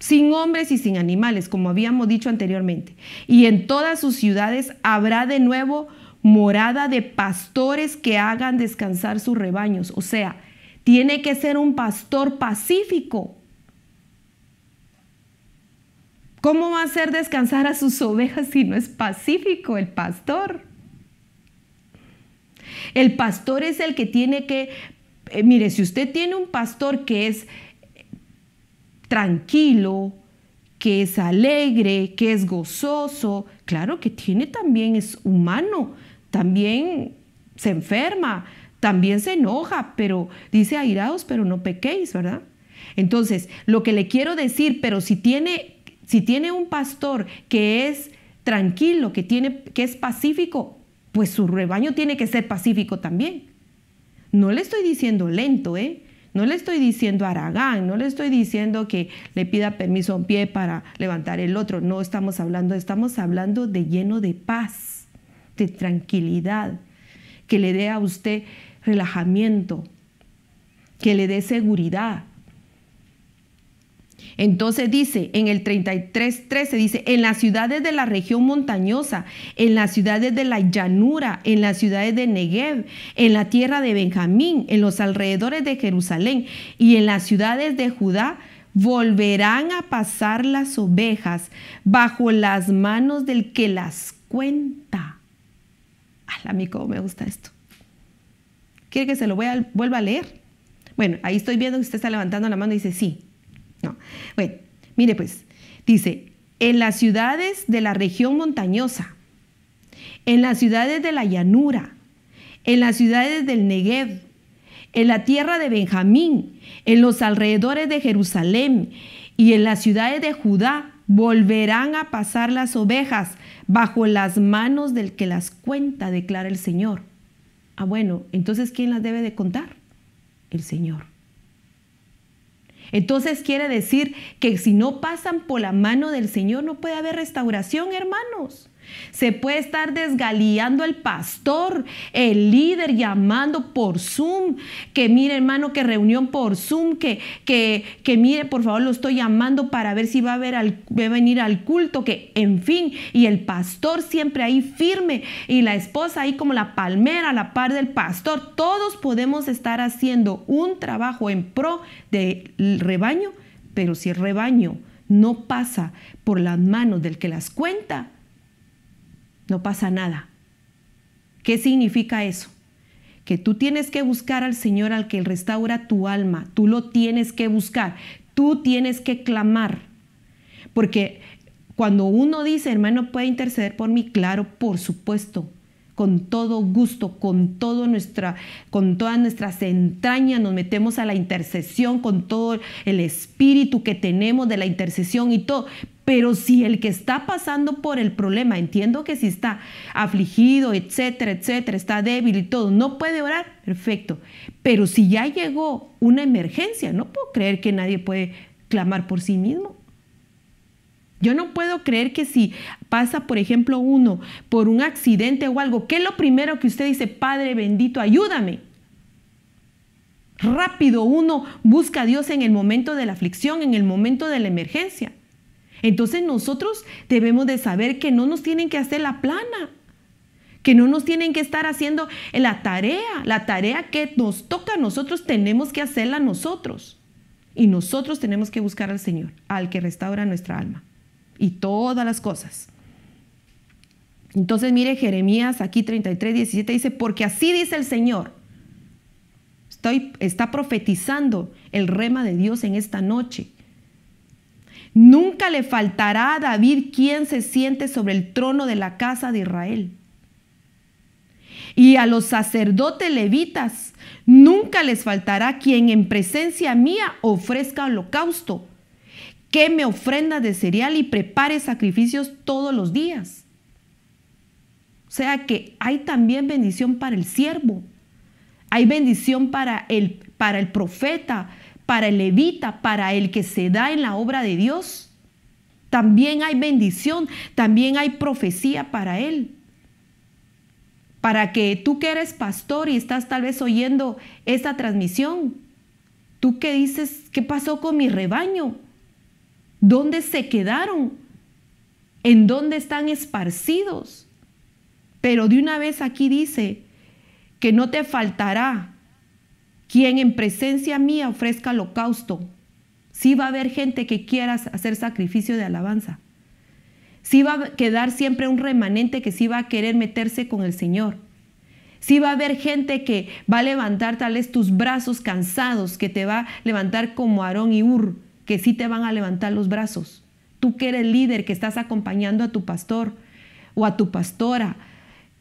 sin hombres y sin animales, como habíamos dicho anteriormente, y en todas sus ciudades habrá de nuevo morada de pastores que hagan descansar sus rebaños. O sea, tiene que ser un pastor pacífico ¿Cómo va a hacer descansar a sus ovejas si no es pacífico el pastor? El pastor es el que tiene que, eh, mire, si usted tiene un pastor que es tranquilo, que es alegre, que es gozoso, claro que tiene también, es humano, también se enferma, también se enoja, pero dice airados, pero no pequéis, ¿verdad? Entonces, lo que le quiero decir, pero si tiene si tiene un pastor que es tranquilo, que, tiene, que es pacífico, pues su rebaño tiene que ser pacífico también. No le estoy diciendo lento, ¿eh? No le estoy diciendo aragán, no le estoy diciendo que le pida permiso a un pie para levantar el otro. No estamos hablando, estamos hablando de lleno de paz, de tranquilidad, que le dé a usted relajamiento, que le dé seguridad. Entonces dice, en el 33.13 dice, en las ciudades de la región montañosa, en las ciudades de la llanura, en las ciudades de Negev, en la tierra de Benjamín, en los alrededores de Jerusalén y en las ciudades de Judá, volverán a pasar las ovejas bajo las manos del que las cuenta. Al a cómo me gusta esto. ¿Quiere que se lo vuelva a leer? Bueno, ahí estoy viendo que usted está levantando la mano y dice, sí, bueno, mire pues, dice, en las ciudades de la región montañosa, en las ciudades de la llanura, en las ciudades del Negev, en la tierra de Benjamín, en los alrededores de Jerusalén y en las ciudades de Judá, volverán a pasar las ovejas bajo las manos del que las cuenta, declara el Señor. Ah, bueno, entonces ¿quién las debe de contar? El Señor. Entonces quiere decir que si no pasan por la mano del Señor no puede haber restauración, hermanos. Se puede estar desgaliando el pastor, el líder llamando por Zoom, que mire hermano, que reunión por Zoom, que, que, mire, por favor, lo estoy llamando para ver si va a, ver al, va a venir al culto, que en fin, y el pastor siempre ahí firme y la esposa ahí como la palmera a la par del pastor. Todos podemos estar haciendo un trabajo en pro del rebaño, pero si el rebaño no pasa por las manos del que las cuenta, no pasa nada. ¿Qué significa eso? Que tú tienes que buscar al Señor al que restaura tu alma, tú lo tienes que buscar, tú tienes que clamar, porque cuando uno dice, hermano, puede interceder por mí, claro, por supuesto, con todo gusto, con, todo nuestra, con todas nuestras entrañas, nos metemos a la intercesión, con todo el espíritu que tenemos de la intercesión y todo, pero si el que está pasando por el problema, entiendo que si está afligido, etcétera, etcétera, está débil y todo, no puede orar, perfecto. Pero si ya llegó una emergencia, no puedo creer que nadie puede clamar por sí mismo. Yo no puedo creer que si pasa, por ejemplo, uno por un accidente o algo, ¿qué es lo primero que usted dice, Padre bendito, ayúdame? Rápido uno busca a Dios en el momento de la aflicción, en el momento de la emergencia. Entonces nosotros debemos de saber que no nos tienen que hacer la plana, que no nos tienen que estar haciendo la tarea, la tarea que nos toca a nosotros tenemos que hacerla nosotros. Y nosotros tenemos que buscar al Señor, al que restaura nuestra alma y todas las cosas. Entonces mire Jeremías aquí 33, 17 dice, porque así dice el Señor. Estoy, está profetizando el rema de Dios en esta noche. Nunca le faltará a David quien se siente sobre el trono de la casa de Israel. Y a los sacerdotes levitas, nunca les faltará quien en presencia mía ofrezca holocausto, que me ofrenda de cereal y prepare sacrificios todos los días. O sea que hay también bendición para el siervo, hay bendición para el, para el profeta, para el levita, para el que se da en la obra de Dios. También hay bendición, también hay profecía para él. Para que tú que eres pastor y estás tal vez oyendo esta transmisión, tú que dices, ¿qué pasó con mi rebaño? ¿Dónde se quedaron? ¿En dónde están esparcidos? Pero de una vez aquí dice que no te faltará quien en presencia mía ofrezca holocausto. Sí va a haber gente que quiera hacer sacrificio de alabanza. Sí va a quedar siempre un remanente que sí va a querer meterse con el Señor. Sí va a haber gente que va a levantar tal vez tus brazos cansados, que te va a levantar como Aarón y Ur, que sí te van a levantar los brazos. Tú que eres líder, que estás acompañando a tu pastor o a tu pastora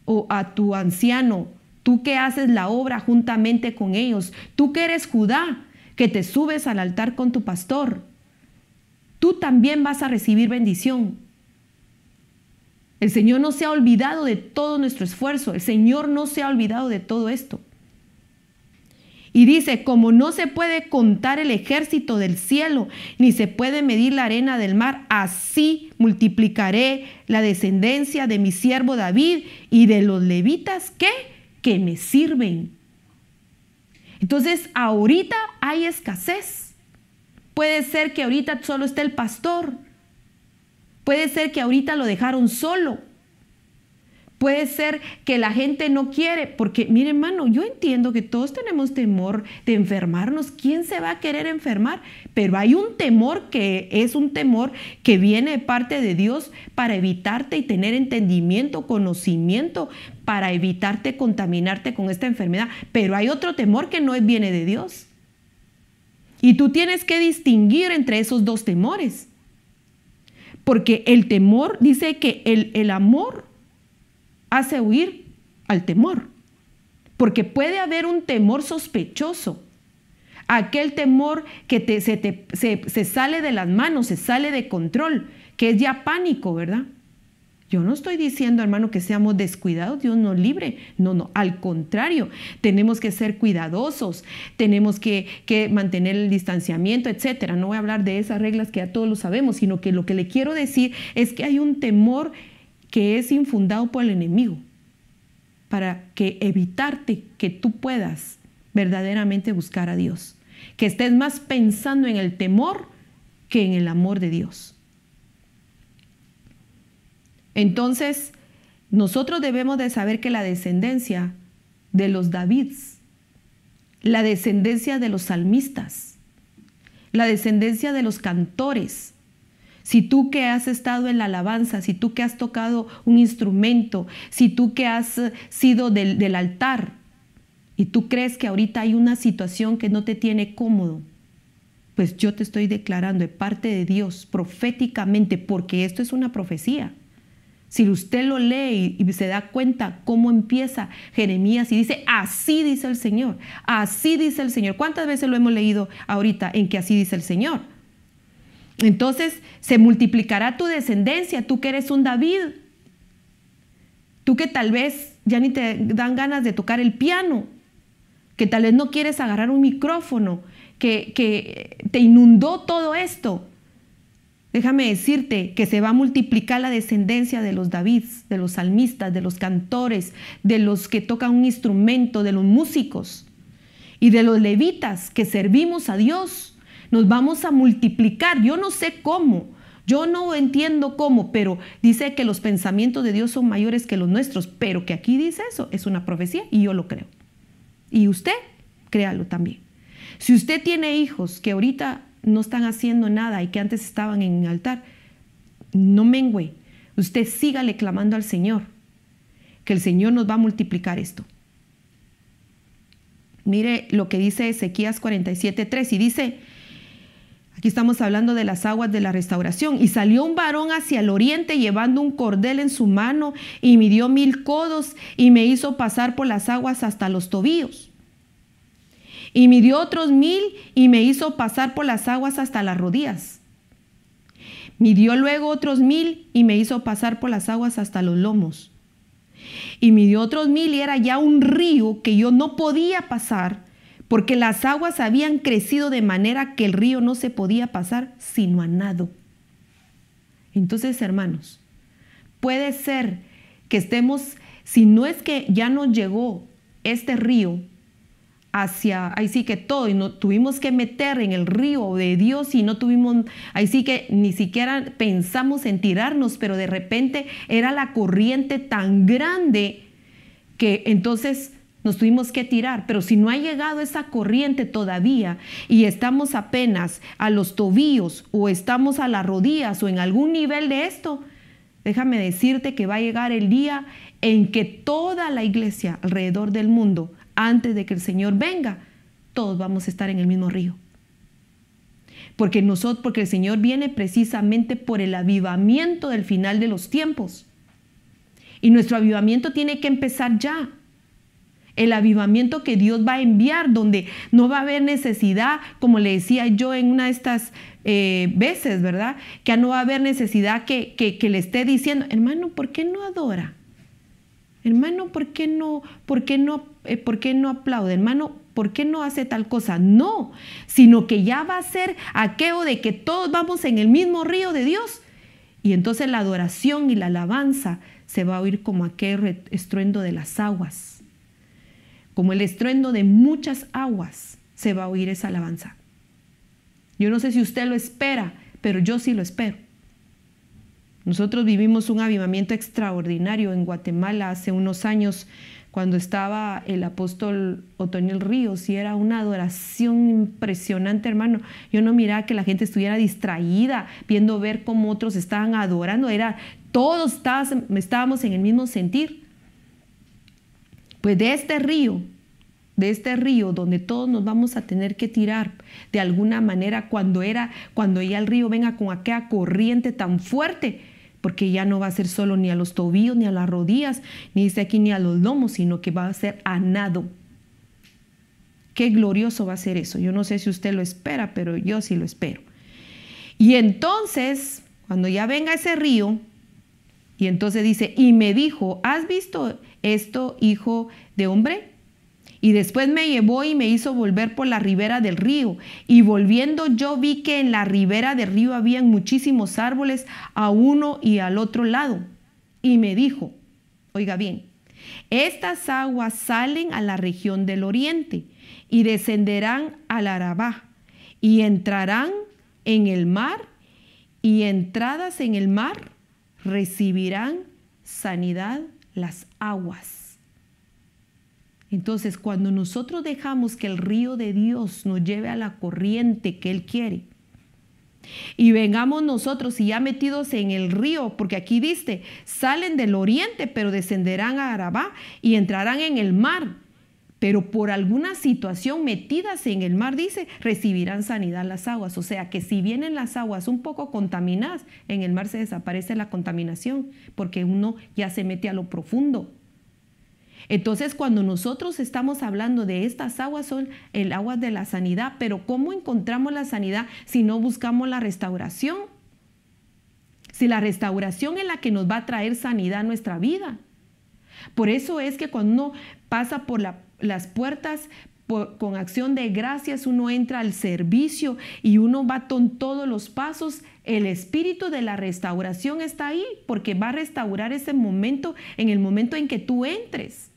o a tu anciano tú que haces la obra juntamente con ellos, tú que eres Judá, que te subes al altar con tu pastor, tú también vas a recibir bendición. El Señor no se ha olvidado de todo nuestro esfuerzo, el Señor no se ha olvidado de todo esto. Y dice, como no se puede contar el ejército del cielo, ni se puede medir la arena del mar, así multiplicaré la descendencia de mi siervo David y de los levitas que que me sirven. Entonces, ahorita hay escasez. Puede ser que ahorita solo esté el pastor. Puede ser que ahorita lo dejaron solo. Puede ser que la gente no quiere, porque mire hermano, yo entiendo que todos tenemos temor de enfermarnos. ¿Quién se va a querer enfermar? Pero hay un temor que es un temor que viene de parte de Dios para evitarte y tener entendimiento, conocimiento, para evitarte contaminarte con esta enfermedad. Pero hay otro temor que no viene de Dios. Y tú tienes que distinguir entre esos dos temores. Porque el temor dice que el, el amor hace huir al temor. Porque puede haber un temor sospechoso. Aquel temor que se sale de las manos, se sale de control, que es ya pánico, ¿verdad? Yo no estoy diciendo, hermano, que seamos descuidados, Dios nos libre. No, no, al contrario, tenemos que ser cuidadosos, tenemos que, mantener el distanciamiento, etcétera. No voy a hablar de esas reglas que a todos lo sabemos, sino que lo que le quiero decir es que hay un temor que es infundado por el enemigo para que evitarte que tú puedas verdaderamente buscar a Dios, que estés más pensando en el temor que en el amor de Dios. Entonces, nosotros debemos de saber que la descendencia de los Davids, la descendencia de los salmistas, la descendencia de los cantores, si tú que has estado en la alabanza, si tú que has tocado un instrumento, si tú que has sido del, del altar y tú crees que ahorita hay una situación que no te tiene cómodo, pues yo te estoy declarando de parte de Dios proféticamente, porque esto es una profecía si usted lo lee y, se da cuenta cómo empieza Jeremías y dice, así dice el Señor, así dice el Señor. ¿Cuántas veces lo hemos leído ahorita en que así dice el Señor? Entonces se multiplicará tu descendencia, tú que eres un David, tú que tal vez ya ni te dan ganas de tocar el piano, que tal vez no quieres agarrar un micrófono, que, que te inundó todo esto. Déjame decirte que se va a multiplicar la descendencia de los Davids, de los salmistas, de los cantores, de los que tocan un instrumento, de los músicos y de los levitas que servimos a Dios. Nos vamos a multiplicar. Yo no sé cómo, yo no entiendo cómo, pero dice que los pensamientos de Dios son mayores que los nuestros, pero que aquí dice eso, es una profecía y yo lo creo. Y usted, créalo también. Si usted tiene hijos que ahorita no están haciendo nada y que antes estaban en el altar, no mengüe. Usted sígale clamando al Señor, que el Señor nos va a multiplicar esto. Mire lo que dice Ezequías 47:3 y dice, Aquí estamos hablando de las aguas de la restauración. Y salió un varón hacia el oriente llevando un cordel en su mano y midió mil codos y me hizo pasar por las aguas hasta los tobillos y midió otros mil y me hizo pasar por las aguas hasta las rodillas. Midió luego otros mil y me hizo pasar por las aguas hasta los lomos. Y midió otros mil y era ya un río que yo no podía pasar porque las aguas habían crecido de manera que el río no se podía pasar sino a nado. Entonces, hermanos, puede ser que estemos, si no es que ya nos llegó este río hacia, ahí sí que todo, y no tuvimos que meter en el río de Dios y no tuvimos, ahí sí que ni siquiera pensamos en tirarnos, pero de repente era la corriente tan grande que entonces nos tuvimos que tirar, pero si no ha llegado esa corriente todavía y estamos apenas a los tobillos o estamos a las rodillas o en algún nivel de esto, déjame decirte que va a llegar el día en que toda la iglesia alrededor del mundo antes de que el Señor venga, todos vamos a estar en el mismo río. Porque, nosotros, porque el Señor viene precisamente por el avivamiento del final de los tiempos. Y nuestro avivamiento tiene que empezar ya. El avivamiento que Dios va a enviar, donde no va a haber necesidad, como le decía yo en una de estas eh, veces, ¿verdad? Que no va a haber necesidad que, que, que le esté diciendo, hermano, ¿por qué no adora? hermano, ¿por qué no, por qué no, eh, por qué no aplaude? Hermano, ¿por qué no hace tal cosa? No, sino que ya va a ser aquello de que todos vamos en el mismo río de Dios. Y entonces la adoración y la alabanza se va a oír como aquel estruendo de las aguas, como el estruendo de muchas aguas se va a oír esa alabanza. Yo no sé si usted lo espera, pero yo sí lo espero. Nosotros vivimos un avivamiento extraordinario en Guatemala hace unos años cuando estaba el apóstol Otoniel Ríos y era una adoración impresionante, hermano. Yo no miraba que la gente estuviera distraída viendo ver cómo otros estaban adorando, era todos estábamos en el mismo sentir. Pues de este río, de este río donde todos nos vamos a tener que tirar de alguna manera cuando era cuando ya el río venga con aquella corriente tan fuerte, porque ya no va a ser solo ni a los tobillos, ni a las rodillas, ni dice aquí ni a los lomos, sino que va a ser a nado. Qué glorioso va a ser eso. Yo no sé si usted lo espera, pero yo sí lo espero. Y entonces, cuando ya venga ese río, y entonces dice, y me dijo, ¿has visto esto, hijo de hombre? Y después me llevó y me hizo volver por la ribera del río. Y volviendo yo vi que en la ribera del río habían muchísimos árboles a uno y al otro lado. Y me dijo, oiga bien, estas aguas salen a la región del oriente y descenderán al Arabá y entrarán en el mar y entradas en el mar recibirán sanidad las aguas. Entonces, cuando nosotros dejamos que el río de Dios nos lleve a la corriente que Él quiere, y vengamos nosotros y ya metidos en el río, porque aquí dice salen del oriente, pero descenderán a Arabá y entrarán en el mar. Pero por alguna situación metidas en el mar, dice, recibirán sanidad las aguas. O sea que si vienen las aguas un poco contaminadas, en el mar se desaparece la contaminación, porque uno ya se mete a lo profundo. Entonces, cuando nosotros estamos hablando de estas aguas, son el agua de la sanidad, pero ¿cómo encontramos la sanidad si no buscamos la restauración? Si la restauración es la que nos va a traer sanidad a nuestra vida. Por eso es que cuando uno pasa por las puertas con acción de gracias, uno entra al servicio y uno va con todos los pasos. El espíritu de la restauración está ahí porque va a restaurar ese momento en el momento en que tú entres.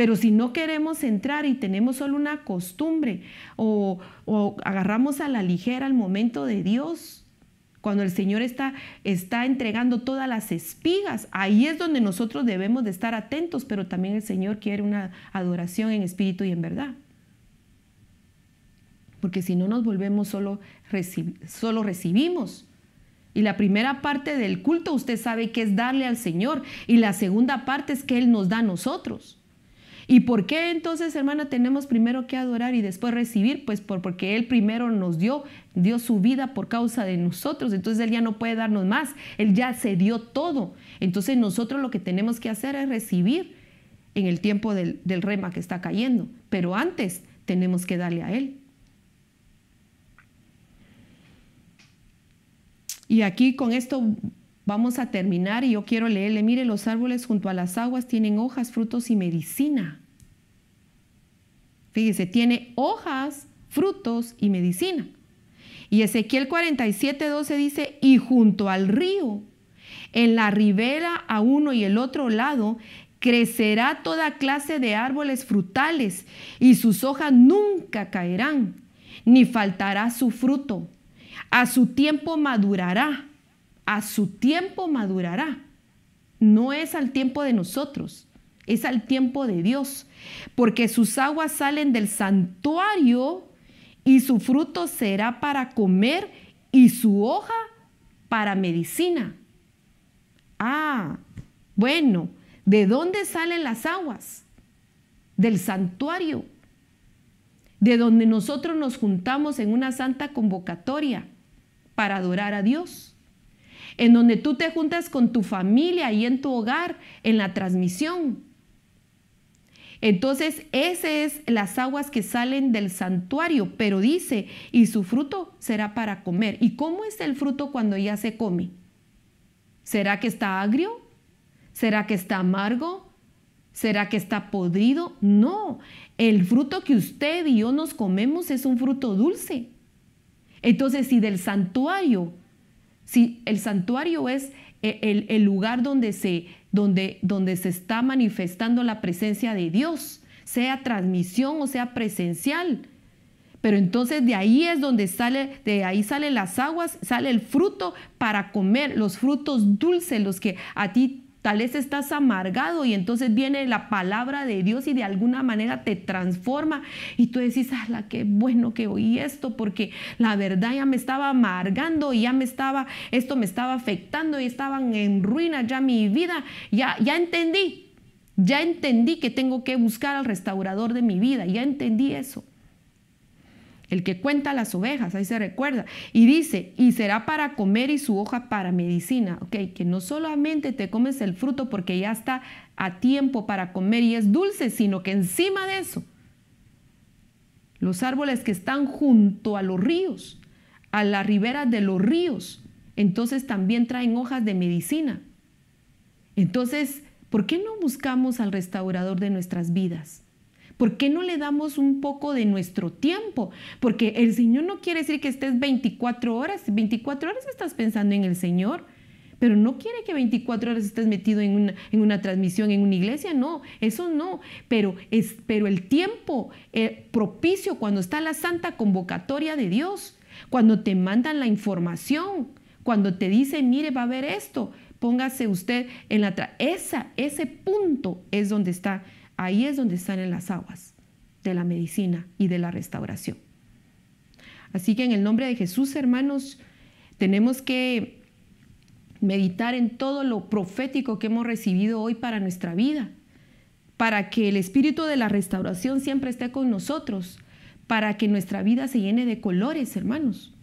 Pero si no queremos entrar y tenemos solo una costumbre o, agarramos a la ligera el momento de Dios, cuando el Señor está, está entregando todas las espigas, ahí es donde nosotros debemos de estar atentos, pero también el Señor quiere una adoración en espíritu y en verdad. Porque si no nos volvemos solo, solo recibimos. Y la primera parte del culto usted sabe que es darle al Señor y la segunda parte es que Él nos da a nosotros. ¿Y por qué entonces, hermana, tenemos primero que adorar y después recibir? Pues porque Él primero nos dio, dio su vida por causa de nosotros, entonces Él ya no puede darnos más, Él ya se dio todo. Entonces nosotros lo que tenemos que hacer es recibir en el tiempo del, del rema que está cayendo, pero antes tenemos que darle a Él. Y aquí con esto Vamos a terminar y yo quiero leerle, mire, los árboles junto a las aguas tienen hojas, frutos y medicina. Fíjese, tiene hojas, frutos y medicina. Y Ezequiel 47, 12 dice, y junto al río, en la ribera a uno y el otro lado, crecerá toda clase de árboles frutales, y sus hojas nunca caerán, ni faltará su fruto. A su tiempo madurará a su tiempo madurará. No es al tiempo de nosotros, es al tiempo de Dios, porque sus aguas salen del santuario y su fruto será para comer y su hoja para medicina. Ah, bueno, ¿de dónde salen las aguas? Del santuario, de donde nosotros nos juntamos en una santa convocatoria para adorar a Dios en donde tú te juntas con tu familia y en tu hogar, en la transmisión. Entonces, esas es las aguas que salen del santuario, pero dice, y su fruto será para comer. ¿Y cómo es el fruto cuando ya se come? ¿Será que está agrio? ¿Será que está amargo? ¿Será que está podrido? No, el fruto que usted y yo nos comemos es un fruto dulce. Entonces, si del santuario si el santuario es eh, el, lugar donde se, donde, donde se está manifestando la presencia de Dios, sea transmisión o sea presencial. Pero entonces de ahí es donde sale, de ahí salen las aguas, sale el fruto para comer, los frutos dulces, los que a ti Tal vez estás amargado y entonces viene la palabra de Dios y de alguna manera te transforma y tú decís, la qué bueno que oí esto porque la verdad ya me estaba amargando y ya me estaba, esto me estaba afectando y estaban en ruina ya mi vida, ya, ya entendí, ya entendí que tengo que buscar al restaurador de mi vida, ya entendí eso el que cuenta las ovejas, ahí se recuerda, y dice, y será para comer y su hoja para medicina, ok, que no solamente te comes el fruto porque ya está a tiempo para comer y es dulce, sino que encima de eso, los árboles que están junto a los ríos, a la ribera de los ríos, entonces también traen hojas de medicina. Entonces, ¿por qué no buscamos al restaurador de nuestras vidas? ¿Por qué no le damos un poco de nuestro tiempo? Porque el Señor no quiere decir que estés 24 horas, 24 horas estás pensando en el Señor pero no quiere que 24 horas estés metido en una, transmisión, en una iglesia, no, eso no, pero, es, pero el tiempo eh, propicio cuando está la santa convocatoria de Dios, cuando te mandan la información, cuando te dicen, mire, va a haber esto, póngase usted en la... ese punto es donde está Ahí es donde están en las aguas de la medicina y de la restauración. Así que en el nombre de Jesús, hermanos, tenemos que meditar en todo lo profético que hemos recibido hoy para nuestra vida, para que el espíritu de la restauración siempre esté con nosotros, para que nuestra vida se llene de colores, hermanos,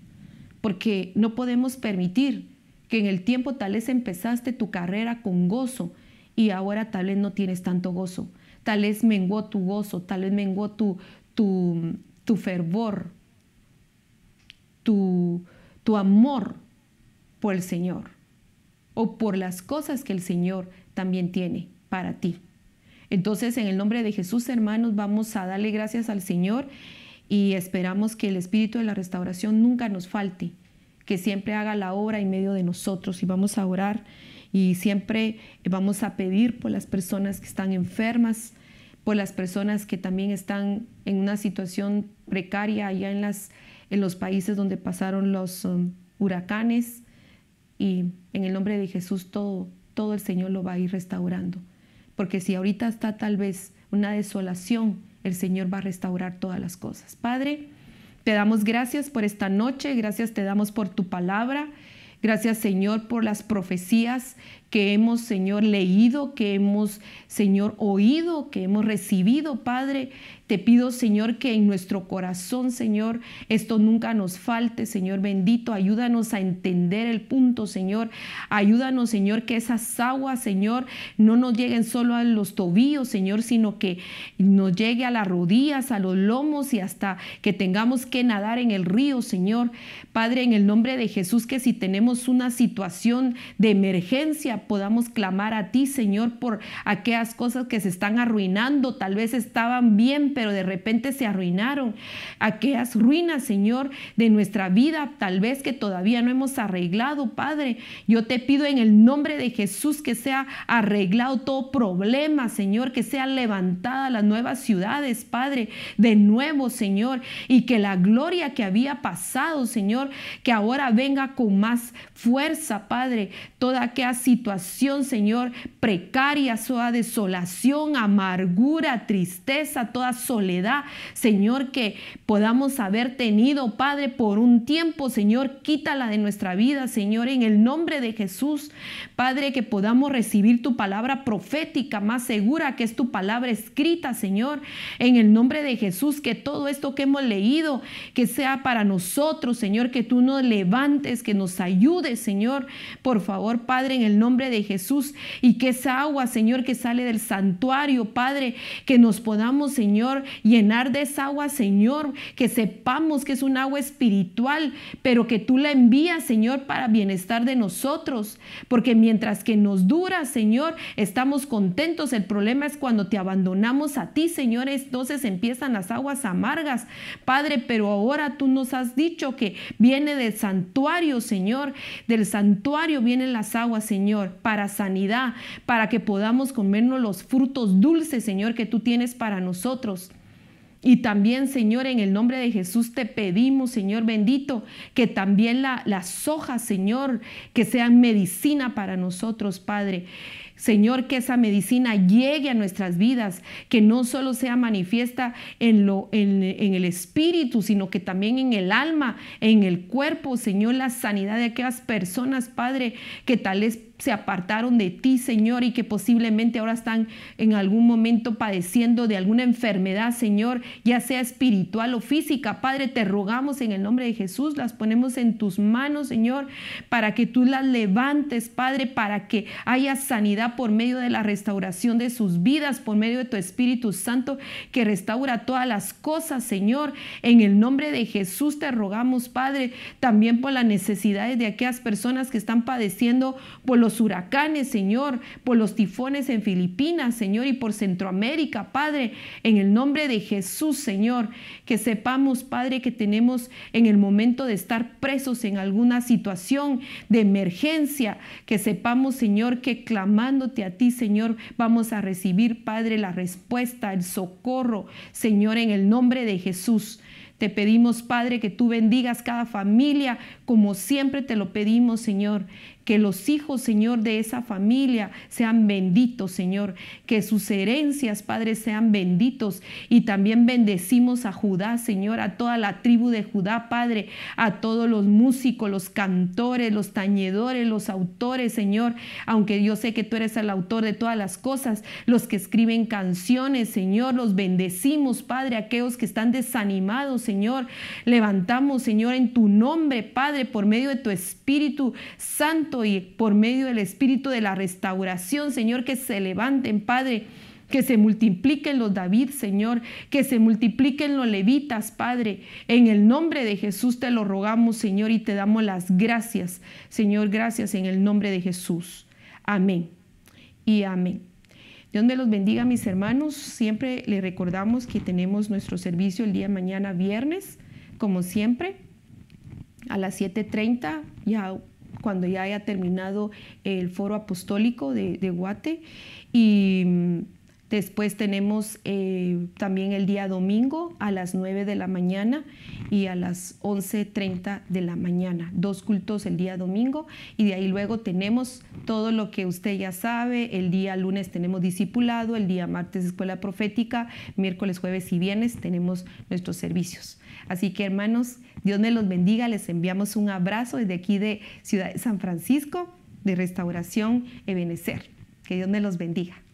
porque no podemos permitir que en el tiempo tal vez empezaste tu carrera con gozo y ahora tal vez no tienes tanto gozo tal vez menguó tu gozo, tal vez menguó tu, tu, fervor, tu, tu amor por el Señor o por las cosas que el Señor también tiene para ti. Entonces, en el nombre de Jesús, hermanos, vamos a darle gracias al Señor y esperamos que el Espíritu de la restauración nunca nos falte, que siempre haga la obra en medio de nosotros y vamos a orar y siempre vamos a pedir por las personas que están enfermas, por las personas que también están en una situación precaria allá en, las, en los países donde pasaron los um, huracanes. Y en el nombre de Jesús todo, todo el Señor lo va a ir restaurando. Porque si ahorita está tal vez una desolación, el Señor va a restaurar todas las cosas. Padre, te damos gracias por esta noche, gracias te damos por tu palabra. Gracias Señor por las profecías que hemos, Señor, leído, que hemos, Señor, oído, que hemos recibido, Padre. Te pido, Señor, que en nuestro corazón, Señor, esto nunca nos falte, Señor bendito. Ayúdanos a entender el punto, Señor. Ayúdanos, Señor, que esas aguas, Señor, no nos lleguen solo a los tobillos, Señor, sino que nos llegue a las rodillas, a los lomos y hasta que tengamos que nadar en el río, Señor. Padre, en el nombre de Jesús, que si tenemos una situación de emergencia, podamos clamar a ti, Señor, por aquellas cosas que se están arruinando. Tal vez estaban bien, pero de repente se arruinaron. Aquellas ruinas, Señor, de nuestra vida, tal vez que todavía no hemos arreglado, Padre. Yo te pido en el nombre de Jesús que sea arreglado todo problema, Señor, que sean levantadas las nuevas ciudades, Padre, de nuevo, Señor, y que la gloria que había pasado, Señor, que ahora venga con más fuerza, Padre, toda aquella situación Señor, precaria, toda desolación, amargura, tristeza, toda soledad, Señor, que podamos haber tenido, Padre, por un tiempo, Señor, quítala de nuestra vida, Señor, en el nombre de Jesús, Padre, que podamos recibir tu palabra profética más segura, que es tu palabra escrita, Señor, en el nombre de Jesús, que todo esto que hemos leído, que sea para nosotros, Señor, que tú nos levantes, que nos ayudes, Señor, por favor, Padre, en el nombre de Jesús y que esa agua, Señor, que sale del santuario, Padre, que nos podamos, Señor, llenar de esa agua, Señor, que sepamos que es un agua espiritual, pero que tú la envías, Señor, para bienestar de nosotros, porque mientras que nos dura, Señor, estamos contentos. El problema es cuando te abandonamos a ti, Señor, entonces empiezan las aguas amargas, Padre, pero ahora tú nos has dicho que viene del santuario, Señor, del santuario vienen las aguas, Señor para sanidad, para que podamos comernos los frutos dulces, Señor, que tú tienes para nosotros. Y también, Señor, en el nombre de Jesús te pedimos, Señor bendito, que también la, las hojas, Señor, que sean medicina para nosotros, Padre. Señor, que esa medicina llegue a nuestras vidas, que no solo sea manifiesta en, lo, en, en, el espíritu, sino que también en el alma, en el cuerpo, Señor, la sanidad de aquellas personas, Padre, que tal, es, se apartaron de ti, Señor, y que posiblemente ahora están en algún momento padeciendo de alguna enfermedad, Señor, ya sea espiritual o física. Padre, te rogamos en el nombre de Jesús, las ponemos en tus manos, Señor, para que tú las levantes, Padre, para que haya sanidad por medio de la restauración de sus vidas, por medio de tu Espíritu Santo, que restaura todas las cosas, Señor. En el nombre de Jesús te rogamos, Padre, también por las necesidades de aquellas personas que están padeciendo por los los huracanes, Señor, por los tifones en Filipinas, Señor, y por Centroamérica, Padre, en el nombre de Jesús, Señor, que sepamos, Padre, que tenemos en el momento de estar presos en alguna situación de emergencia, que sepamos, Señor, que clamándote a ti, Señor, vamos a recibir, Padre, la respuesta, el socorro, Señor, en el nombre de Jesús. Te pedimos, Padre, que tú bendigas cada familia como siempre te lo pedimos, Señor que los hijos, Señor, de esa familia sean benditos, Señor, que sus herencias, Padre, sean benditos. Y también bendecimos a Judá, Señor, a toda la tribu de Judá, Padre, a todos los músicos, los cantores, los tañedores, los autores, Señor, aunque yo sé que tú eres el autor de todas las cosas, los que escriben canciones, Señor, los bendecimos, Padre, aquellos que están desanimados, Señor, levantamos, Señor, en tu nombre, Padre, por medio de tu Espíritu Santo, y por medio del Espíritu de la restauración, Señor, que se levanten, Padre. Que se multipliquen los David, Señor. Que se multipliquen los levitas, Padre. En el nombre de Jesús te lo rogamos, Señor, y te damos las gracias. Señor, gracias en el nombre de Jesús. Amén. Y amén. Dios me los bendiga, mis hermanos. Siempre le recordamos que tenemos nuestro servicio el día de mañana, viernes, como siempre, a las 7.30. Ya cuando ya haya terminado el foro apostólico de, Guate. Y mm, Después tenemos eh, también el día domingo a las 9 de la mañana y a las 11.30 de la mañana. Dos cultos el día domingo y de ahí luego tenemos todo lo que usted ya sabe. El día lunes tenemos discipulado, el día martes escuela profética, miércoles, jueves y viernes tenemos nuestros servicios. Así que hermanos, Dios me los bendiga, les enviamos un abrazo desde aquí de Ciudad de San Francisco, de Restauración Ebenecer. Que Dios me los bendiga.